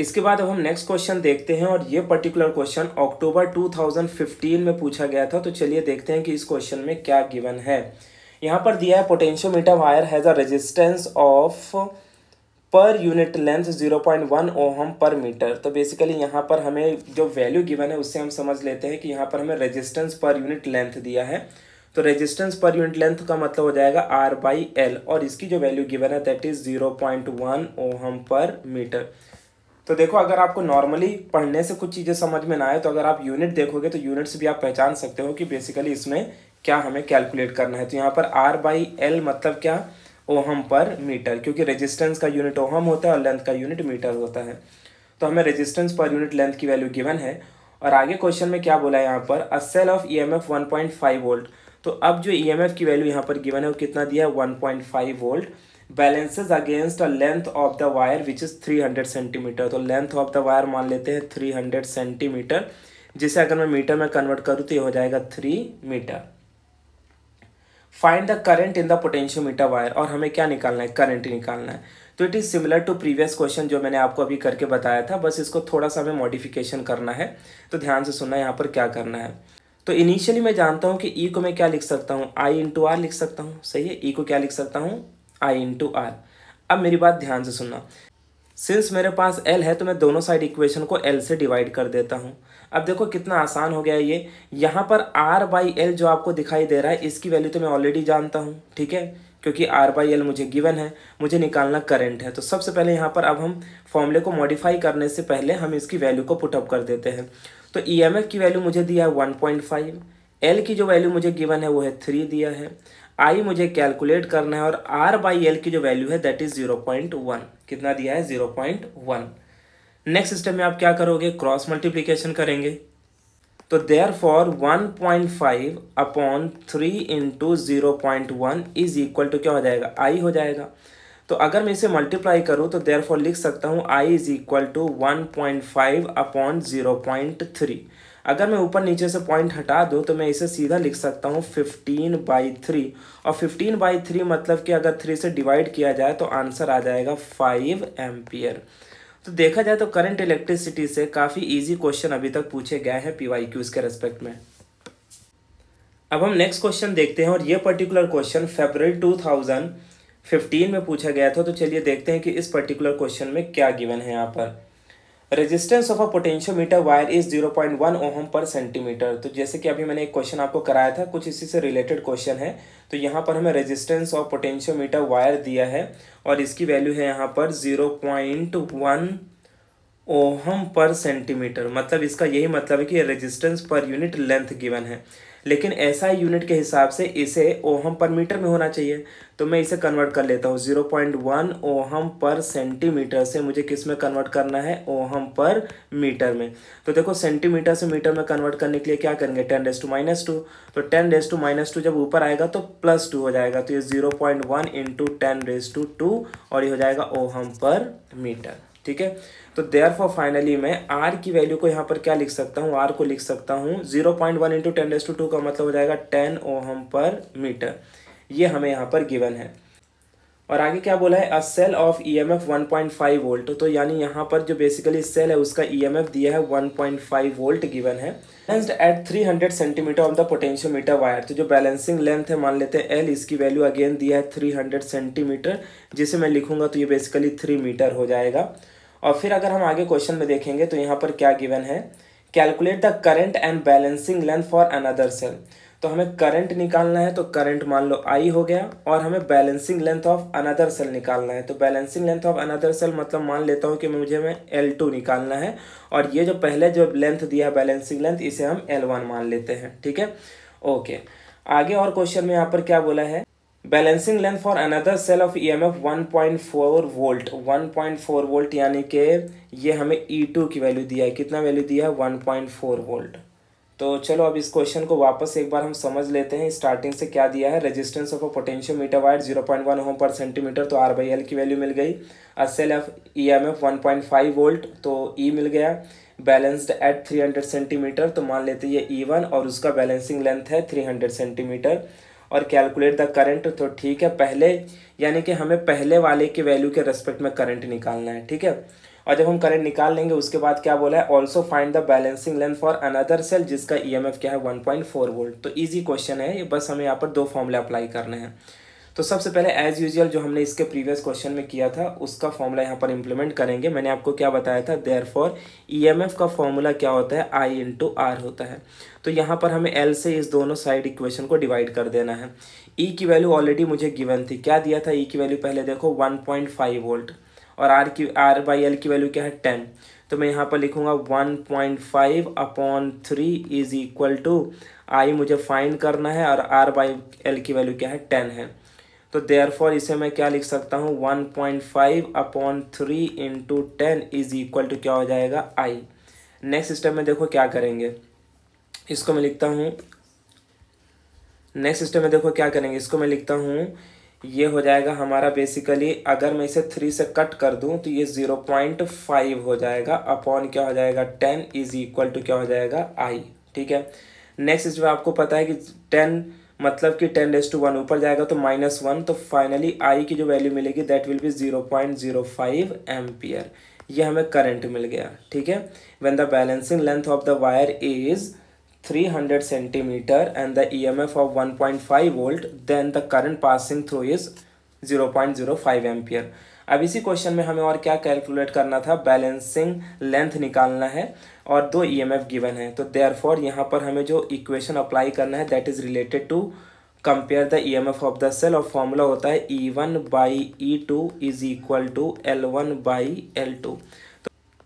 इसके बाद अब हम नेक्स्ट क्वेश्चन देखते हैं और ये पर्टिकुलर क्वेश्चन अक्टूबर 2015 में पूछा गया था तो चलिए देखते हैं कि इस क्वेश्चन में क्या गिवन है यहाँ पर दिया है potentiometer wire has a resistance of per unit length zero point one ohm per metre तो बेसिकली यहाँ पर हमें जो वैल्यू गिवन है उससे हम समझ लेते हैं कि यहाँ पर हमें रजिस्टेंस पर यूनिट लेंथ दिया है तो रजिस्टेंस पर यूनिट लेंथ का मतलब हो जाएगा आर बाई एल और इसकी जो वैल्यू गिवन है that is zero point one ohm per metre तो देखो अगर आपको नॉर्मली पढ़ने से कुछ चीज़ें समझ में ना आए तो अगर आप यूनिट देखोगे तो यूनिट से भी आप पहचान सकते हो कि बेसिकली इसमें क्या हमें कैलकुलेट करना है तो यहाँ पर आर बाई एल मतलब क्या ओहम पर मीटर क्योंकि रेजिस्टेंस का यूनिट ओहम होता है और लेंथ का यूनिट मीटर होता है तो हमें रेजिस्टेंस पर यूनिट लेंथ की वैल्यू गिवन है और आगे क्वेश्चन में क्या बोला है यहाँ पर a cell of E M F one point five volt तो अब जो ई e की वैल्यू यहाँ पर गिवन है वो कितना दिया है one point five volt balances against a length of the wire which is three hundred centimetre तो लेंथ ऑफ द वायर मान लेते हैं थ्री हंड्रेड सेंटीमीटर जिसे अगर मैं मीटर में कन्वर्ट करूँ तो ये हो जाएगा three metre find the current in the metre wire और हमें क्या निकालना है करेंट निकालना है तो it is similar to previous question जो मैंने आपको अभी करके बताया था बस इसको थोड़ा सा हमें मॉडिफिकेशन करना है तो ध्यान से सुनना यहाँ पर क्या करना है तो इनिशियली मैं जानता हूँ कि ई e को मैं क्या लिख सकता हूँ आई इंटू आर लिख सकता हूँ सही है ई e को क्या लिख सकता हूँ आई इंटू आर अब मेरी बात ध्यान से सुनना सिंस मेरे पास एल है तो मैं दोनों साइड इक्वेशन को एल से डिवाइड कर देता हूँ अब देखो कितना आसान हो गया ये यहाँ पर आर बाई एल जो आपको दिखाई दे रहा है इसकी वैल्यू तो मैं ऑलरेडी जानता हूँ ठीक है क्योंकि आर बाई एल मुझे गिवन है मुझे निकालना करंट है तो सबसे पहले यहाँ पर अब हम फॉर्मूले को मॉडिफाई करने से पहले हम इसकी वैल्यू को पुटअप कर देते हैं तो ई e की वैल्यू मुझे दिया है वन पॉइंट फाइव एल की जो वैल्यू मुझे गिवन है वो है थ्री दिया है आई मुझे कैलकुलेट करना है और आर बाई एल की जो वैल्यू है that is zero point one कितना दिया है zero point one next system में आप क्या करोगे क्रॉस मल्टीप्लीकेशन करेंगे तो therefore one point five upon three into zero point one is equal to क्या हो जाएगा आई हो जाएगा तो अगर मैं इसे मल्टीप्लाई करूँ तो देर फॉर लिख सकता हूँ I is equal to one point five upon zero point three अगर मैं ऊपर नीचे से पॉइंट हटा दूँ तो मैं इसे सीधा लिख सकता हूँ फिफ्टीन बाई थ्री और फिफ्टीन बाई थ्री मतलब कि अगर थ्री से डिवाइड किया जाए तो आंसर आ जाएगा फाइव एम्पियर तो देखा जाए तो करंट इलेक्ट्रिसिटी से काफ़ी इजी क्वेश्चन अभी तक पूछे गए हैं पी वाई क्यूज़ के रेस्पेक्ट में अब हम नेक्स्ट क्वेश्चन देखते हैं और ये particular question February two thousand fifteen में पूछा गया था तो चलिए देखते हैं कि इस पर्टिकुलर क्वेश्चन में क्या गिवन है यहाँ पर resistance of a potentiometer wire is zero point one ohm per centimetre तो जैसे कि अभी मैंने एक क्वेश्चन आपको कराया था कुछ इसी से रिलेटेड क्वेश्चन है तो यहाँ पर हमें रेजिस्टेंस ऑफ पोटेंशियोमीटर वायर दिया है और इसकी वैल्यू है यहाँ पर zero point one ohm per centimetre मतलब इसका यही मतलब है कि resistance per unit length given है लेकिन ऐसा यूनिट के हिसाब से इसे ओहम पर मीटर में होना चाहिए तो मैं इसे कन्वर्ट कर लेता हूँ zero point one ohm per centimetre से मुझे किस में कन्वर्ट करना है ओहम पर मीटर में तो देखो सेंटीमीटर से मीटर में कन्वर्ट करने के लिए क्या करेंगे ten raise to minus two तो ten raise to minus two जब ऊपर आएगा तो प्लस टू हो जाएगा तो ये zero point one into ten raise to two और ये हो जाएगा ओहम पर मीटर ठीक है तो देयर फॉर फाइनली मैं आर की वैल्यू को यहाँ पर क्या लिख सकता हूँ आर को लिख सकता हूँ zero point one into ten to two का मतलब हो जाएगा टेन ओहम पर मीटर ये हमें यहाँ पर गिवन है और आगे क्या बोला है a cell of E M F one point five volt तो यानी यहाँ पर जो बेसिकली सेल है उसका ई एम एफ दिया है one point five volt given है balanced at three hundred centimetre of the metre wire तो जो बैलेंसिंग लेंथ है मान लेते हैं एल इसकी वैल्यू अगेन दिया है थ्री हंड्रेड सेंटीमीटर जिसे मैं लिखूंगा तो ये बेसिकली थ्री मीटर हो जाएगा और फिर अगर हम आगे क्वेश्चन में देखेंगे तो यहाँ पर क्या गिवन है calculate the current and balancing length for another cell तो हमें करंट निकालना है तो करंट मान लो आई हो गया और हमें balancing length of another cell निकालना है तो balancing length of another cell मतलब मान लेता हूँ कि मुझे हमें एल टू निकालना है और ये जो पहले जो लेंथ दिया है बैलेंसिंग लेंथ इसे हम एल वन मान लेते हैं ठीक है ओके आगे और क्वेश्चन में यहाँ पर क्या बोला है balancing length for another cell of E M F one point four volt one point four volt यानी कि ये हमें ई e टू की वैल्यू दिया है कितना वैल्यू दिया है वन पॉइंट फोर वोल्ट तो चलो अब इस क्वेश्चन को वापस एक बार हम समझ लेते हैं स्टार्टिंग से क्या दिया है resistance of a potential metre wire zero point one ohm per centimetre तो आर बाई एल की वैल्यू मिल गई a cell of E M F one point five volt तो ई e मिल गया balanced at three hundred centimetre तो मान लेते हैं ये ई e वन और उसका बैलेंसिंग लेंथ है थ्री हंड्रेड सेंटीमीटर और कैलकुलेट द करंट तो ठीक है पहले यानी कि हमें पहले वाले की वैल्यू के रेस्पेक्ट में करंट निकालना है ठीक है और जब हम करंट निकाल लेंगे उसके बाद क्या बोला है also find the balancing length for another cell जिसका ई e क्या है वन पॉइंट फोर वोल्ट तो ईजी क्वेश्चन है ये बस हमें यहाँ पर दो फॉर्मूले अप्लाई करने हैं तो सबसे पहले एज यूजल जो हमने इसके प्रीवियस क्वेश्चन में किया था उसका फॉर्मूला यहाँ पर इंप्लीमेंट करेंगे मैंने आपको क्या बताया था देयर फॉर ई का फॉर्मूला क्या होता है आई इंटू आर होता है तो यहाँ पर हमें एल से इस दोनों साइड इक्वेशन को डिवाइड कर देना है ई e की वैल्यू ऑलरेडी मुझे गिवन थी क्या दिया था ई e की वैल्यू पहले देखो वन पॉइंट फाइव वोल्ट और आर की आर बाई एल की वैल्यू क्या है टेन तो मैं यहाँ पर लिखूँगा one point five upon three is equal to I मुझे फाइंड करना है और आर बाई एल की वैल्यू क्या है टेन है तो देयरफॉर इसे मैं क्या लिख सकता हूँ one point five upon three into ten is equal to क्या हो जाएगा आई नेक्स्ट स्टेप में देखो क्या करेंगे इसको मैं लिखता हूँ नेक्स्ट स्टेप में देखो क्या करेंगे इसको मैं लिखता हूँ ये हो जाएगा हमारा बेसिकली अगर मैं इसे थ्री से कट कर दूं तो ये ज़ीरो पॉइंट फाइव हो जाएगा अपॉन क्या हो जाएगा टेन इज इक्वल टू क्या हो जाएगा आई ठीक है नेक्स्ट इसमें आपको पता है कि टेन मतलब कि टेन डेज टू वन ऊपर जाएगा तो माइनस वन तो फाइनली आई की जो वैल्यू मिलेगी that will be zero point zero five ampere ये हमें करंट मिल गया ठीक है when the balancing length of the wire is three hundred centimeter and the E M F of one point five volt then the current passing through is zero point zero five ampere अब इसी question में हमें और क्या calculate करना था balancing length निकालना है और दो ई एम एफ गिवन है तो देयर फॉर यहाँ पर हमें जो इक्वेशन अप्लाई करना है that is related to compare the E M F of the cell और फॉर्मूला होता है E one by E two is equal to L one by L two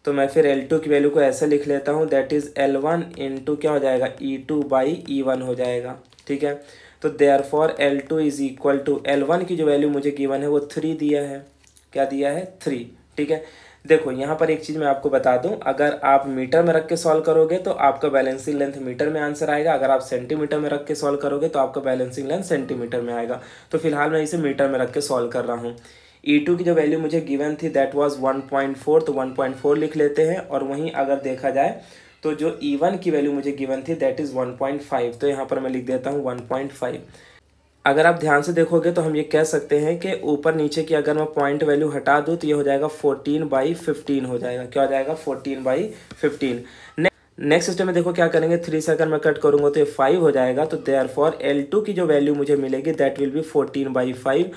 तो मैं फिर एल टू की वैल्यू को ऐसे लिख लेता हूँ that is L one two क्या हो जाएगा ई टू बाई ई हो जाएगा ठीक है तो therefore L two is equal to L one की जो वैल्यू मुझे गिवन है वो थ्री दिया है क्या दिया है थ्री ठीक है देखो यहाँ पर एक चीज़ मैं आपको बता दूँ अगर आप मीटर में रख के सॉल्व करोगे तो आपका बैलेंसिंग लेंथ मीटर में आंसर आएगा अगर आप सेंटीमीटर में रख के सॉल्व करोगे तो आपका बैलेंसिंग लेंथ सेंटीमीटर में आएगा तो फिलहाल मैं इसे मीटर में रख के सॉल्व कर रहा हूँ ई टू की जो वैल्यू मुझे गिवन थी दैट वाज 1.4 तो 1.4 लिख लेते हैं और वहीं अगर देखा जाए तो जो ई e वन की वैल्यू मुझे गिवन थी दैट इज़ 1.5 तो यहाँ पर मैं लिख देता हूँ 1.5 अगर आप ध्यान से देखोगे तो हम ये कह सकते हैं कि ऊपर नीचे की अगर मैं पॉइंट वैल्यू हटा दूँ तो ये हो जाएगा फोर्टीन बाई फिफ्टीन हो जाएगा क्या हो जाएगा fourteen by fifteen next step में देखो क्या करेंगे थ्री से अगर मैं कट करूँगा तो ये फाइव हो जाएगा तो देयर फॉर एल टू की जो वैल्यू मुझे मिलेगी that will be fourteen by five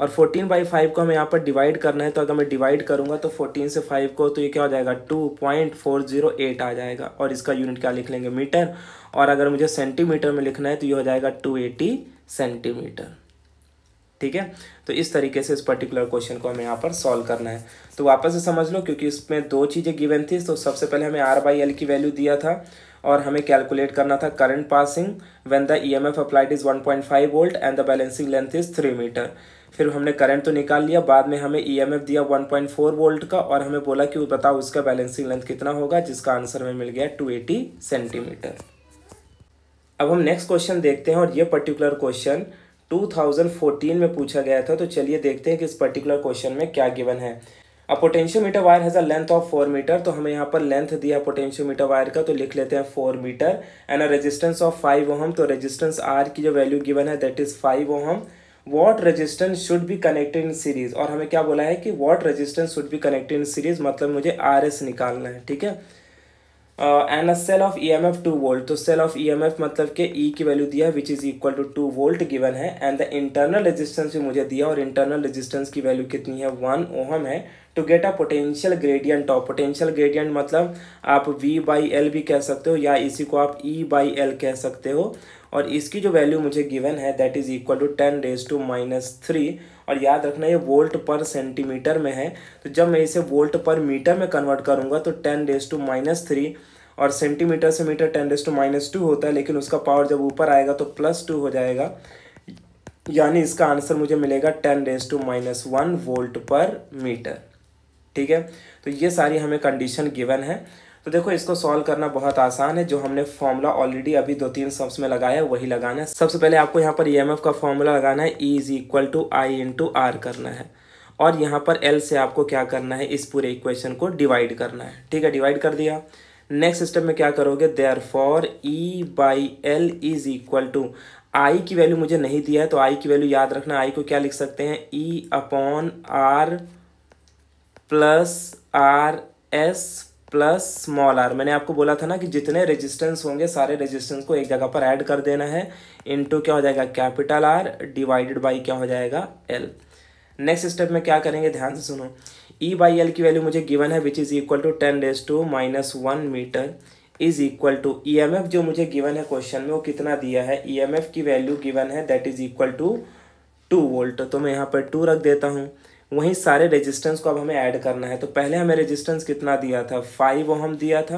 और 14 बाई फाइव को हमें यहाँ पर डिवाइड करना है तो अगर मैं डिवाइड करूँगा तो 14 से 5 को तो ये क्या हो जाएगा 2.408 आ जाएगा और इसका यूनिट क्या लिख लेंगे मीटर और अगर मुझे सेंटीमीटर में लिखना है तो ये हो जाएगा 280 सेंटीमीटर ठीक है तो इस तरीके से इस पर्टिकुलर क्वेश्चन को हमें यहाँ पर सॉल्व करना है तो वापस से समझ लो क्योंकि इसमें दो चीज़ें गिवन थी तो सबसे पहले हमें आर बाई एल की वैल्यू दिया था और हमें कैलकुलेट करना था current passing when the EMF applied is 1.5 volt and the balancing length is 3 meter फिर हमने करंट तो निकाल लिया बाद में हमें ईएमएफ e दिया 1.4 वोल्ट का और हमें बोला कि वो बताओ उसका बैलेंसिंग लेंथ कितना होगा जिसका आंसर हमें मिल गया 280 सेंटीमीटर अब हम नेक्स्ट क्वेश्चन देखते हैं और ये पर्टिकुलर क्वेश्चन 2014 में पूछा गया था तो चलिए देखते हैं कि इस पर्टिकुलर क्वेश्चन में क्या गिवन है a meter wire has a length of four meter तो हमें यहाँ पर लेंथ दिया पोटेंशियो मीटर वायर का तो लिख लेते हैं four meter and a resistance of five ohm तो रेजिस्टेंस आर की जो वैल्यू गिवन है that is five ohm what resistance should be connected in series और हमें क्या बोला है कि what resistance should be connected in series मतलब मुझे आर एस निकालना है ठीक है and a cell of E M F two volt तो cell of E M F मतलब के ई e की वैल्यू दिया है which is equal to two volt given है एंड द इंटरनल रेजिस्टेंस भी मुझे दिया और इंटरनल रेजिस्टेंस की वैल्यू कितनी है वन ओहम है to get a potential gradient of potential gradient मतलब आप वी बाई एल भी कह सकते हो या इसी को आप e बाई एल कह सकते हो और इसकी जो वैल्यू मुझे गिवन है that is equal to ten raise to minus three और याद रखना ये वोल्ट पर सेंटीमीटर में है तो जब मैं इसे वोल्ट पर मीटर में कन्वर्ट करूँगा तो ten raise to minus three और सेंटीमीटर से meter ten raise to minus two होता है लेकिन उसका पावर जब ऊपर आएगा तो प्लस टू हो जाएगा यानी इसका आंसर मुझे मिलेगा ten raise to minus one volt per metre ठीक है तो ये सारी हमें कंडीशन गिवन है तो देखो इसको सॉल्व करना बहुत आसान है जो हमने फॉर्मूला ऑलरेडी अभी दो तीन सम्स में लगाया है वही लगाना है सबसे पहले आपको यहाँ पर ई e का फॉर्मूला लगाना है E is equal to I into R करना है और यहाँ पर एल से आपको क्या करना है इस पूरे इक्वेशन को डिवाइड करना है ठीक है डिवाइड कर दिया नेक्स्ट स्टेप में क्या करोगे therefore E by L is equal to I की वैल्यू मुझे नहीं दिया है तो आई की वैल्यू याद रखना आई को क्या लिख सकते हैं E upon R plus R S plus small R मैंने आपको बोला था ना कि जितने रेजिस्टेंस होंगे सारे रेजिस्टेंस को एक जगह पर ऐड कर देना है इनटू क्या हो जाएगा कैपिटल आर डिवाइडेड बाई क्या हो जाएगा एल नेक्स्ट स्टेप में क्या करेंगे ध्यान से सुनो ई बाई एल की वैल्यू मुझे गिवन है which is equal to ten raise to minus one meter is equal to E M F जो मुझे गिवन है क्वेश्चन में वो कितना दिया है ई एम एफ की वैल्यू गिवन है that is equal to two volt तो मैं यहाँ पर टू रख देता हूँ वहीं सारे रेजिस्टेंस को अब हमें ऐड करना है तो पहले हमें रेजिस्टेंस कितना दिया था फाइव ओहम दिया था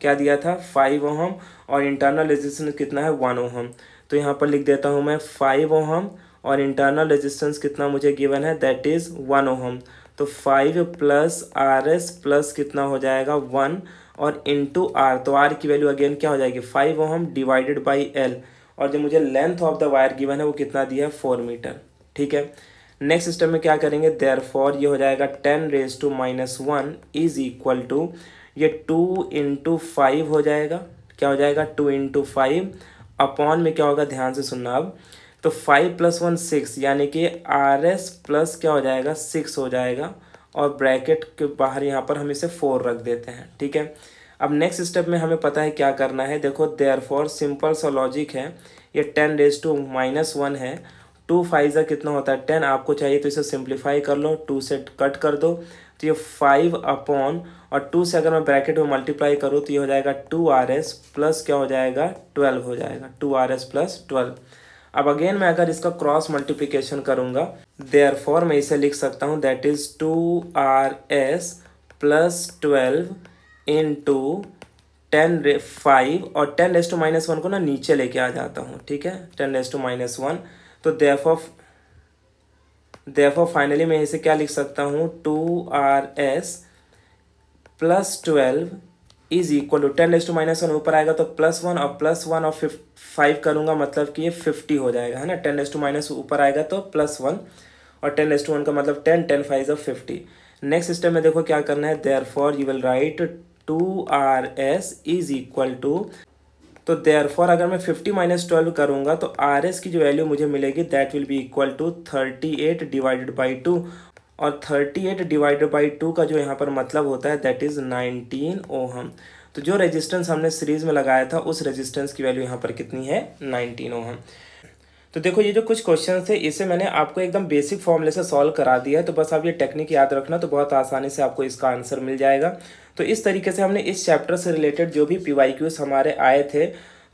क्या दिया था फाइव ओहम और इंटरनल रेजिस्टेंस कितना है वन ओहम तो यहाँ पर लिख देता हूँ मैं फाइव ओहम और इंटरनल रेजिस्टेंस कितना मुझे गिवन है दैट इज़ वन ओहम तो five plus R S plus कितना हो जाएगा वन और इंटू आर तो आर की वैल्यू अगेन क्या हो जाएगी five ohm divided by L और जो मुझे length of the wire given है वो कितना दिया है फोर मीटर ठीक है नेक्स्ट सिस्टम में क्या करेंगे देयर फॉर ये हो जाएगा ten raise to minus one is equal to ये टू इंटू फाइव हो जाएगा क्या हो जाएगा टू इंटू फाइव अपॉन में क्या होगा ध्यान से सुनना अब तो फाइव प्लस वन सिक्स यानी कि आर एस प्लस क्या हो जाएगा सिक्स हो जाएगा और ब्रैकेट के बाहर यहाँ पर हम इसे फोर रख देते हैं ठीक है अब नेक्स्ट स्टेप में हमें पता है क्या करना है देखो देयर सिंपल सा लॉजिक है ये ten raise to minus one है टू फाइव ज़ा कितना होता है टेन आपको चाहिए तो इसे सिंप्लीफाई कर लो टू से कट कर दो तो ये फाइव अपॉन और टू से अगर मैं ब्रैकेट में मल्टीप्लाई करूँ तो ये हो जाएगा टू आर एस प्लस क्या हो जाएगा ट्वेल्व हो जाएगा two R S plus twelve अब अगेन मैं अगर इसका क्रॉस मल्टीप्लीकेशन करूँगा देयर फॉर मैं इसे लिख सकता हूँ that is two R S plus twelve into ten five और ten raise to minus one को ना नीचे लेके आ जाता हूँ ठीक है ten raise to minus one तो देफ ऑफ देफ ऑफ फाइनली मैं इसे क्या लिख सकता हूँ two R S plus twelve is equal to ten एस टू माइनस वन ऊपर आएगा तो प्लस वन और प्लस वन और फिफ फाइव करूँगा मतलब कि ये फिफ्टी हो जाएगा है ना टेन एस टू माइनस ऊपर आएगा तो प्लस वन और टेन एस टू वन का मतलब ten ten five of fifty next step में देखो क्या करना है therefore you will write two R S is equal to तो देयर फॉर अगर मैं फिफ्टी माइनस ट्वेल्व करूँगा तो आर एस की जो वैल्यू मुझे मिलेगी that will be equal to thirty eight divided by two और thirty eight divided by two का जो यहाँ पर मतलब होता है दैट इज़ नाइनटीन ओहम तो जो रेजिस्टेंस हमने सीरीज़ में लगाया था उस रेजिस्टेंस की वैल्यू यहाँ पर कितनी है नाइनटीन ओहम तो देखो ये जो कुछ क्वेश्चन थे इसे मैंने आपको एकदम बेसिक फॉर्मूले से सॉल्व करा दिया है तो बस आप ये टेक्निक याद रखना तो बहुत आसानी से आपको इसका आंसर मिल जाएगा तो इस तरीके से हमने इस चैप्टर से रिलेटेड जो भी पी हमारे आए थे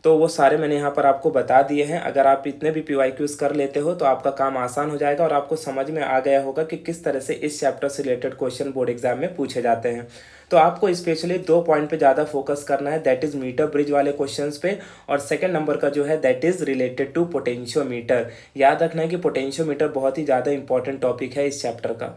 तो वो सारे मैंने यहाँ पर आपको बता दिए हैं अगर आप इतने भी पी कर लेते हो तो आपका काम आसान हो जाएगा और आपको समझ में आ गया होगा कि किस तरह से इस चैप्टर से रिलेटेड क्वेश्चन बोर्ड एग्जाम में पूछे जाते हैं तो आपको स्पेशली दो पॉइंट पे ज़्यादा फोकस करना है दैट इज़ मीटर ब्रिज वाले क्वेश्चन पे और सेकंड नंबर का जो है that is related to potentiometer याद रखना है कि पोटेंशियोमीटर बहुत ही ज़्यादा इंपॉर्टेंट टॉपिक है इस चैप्टर का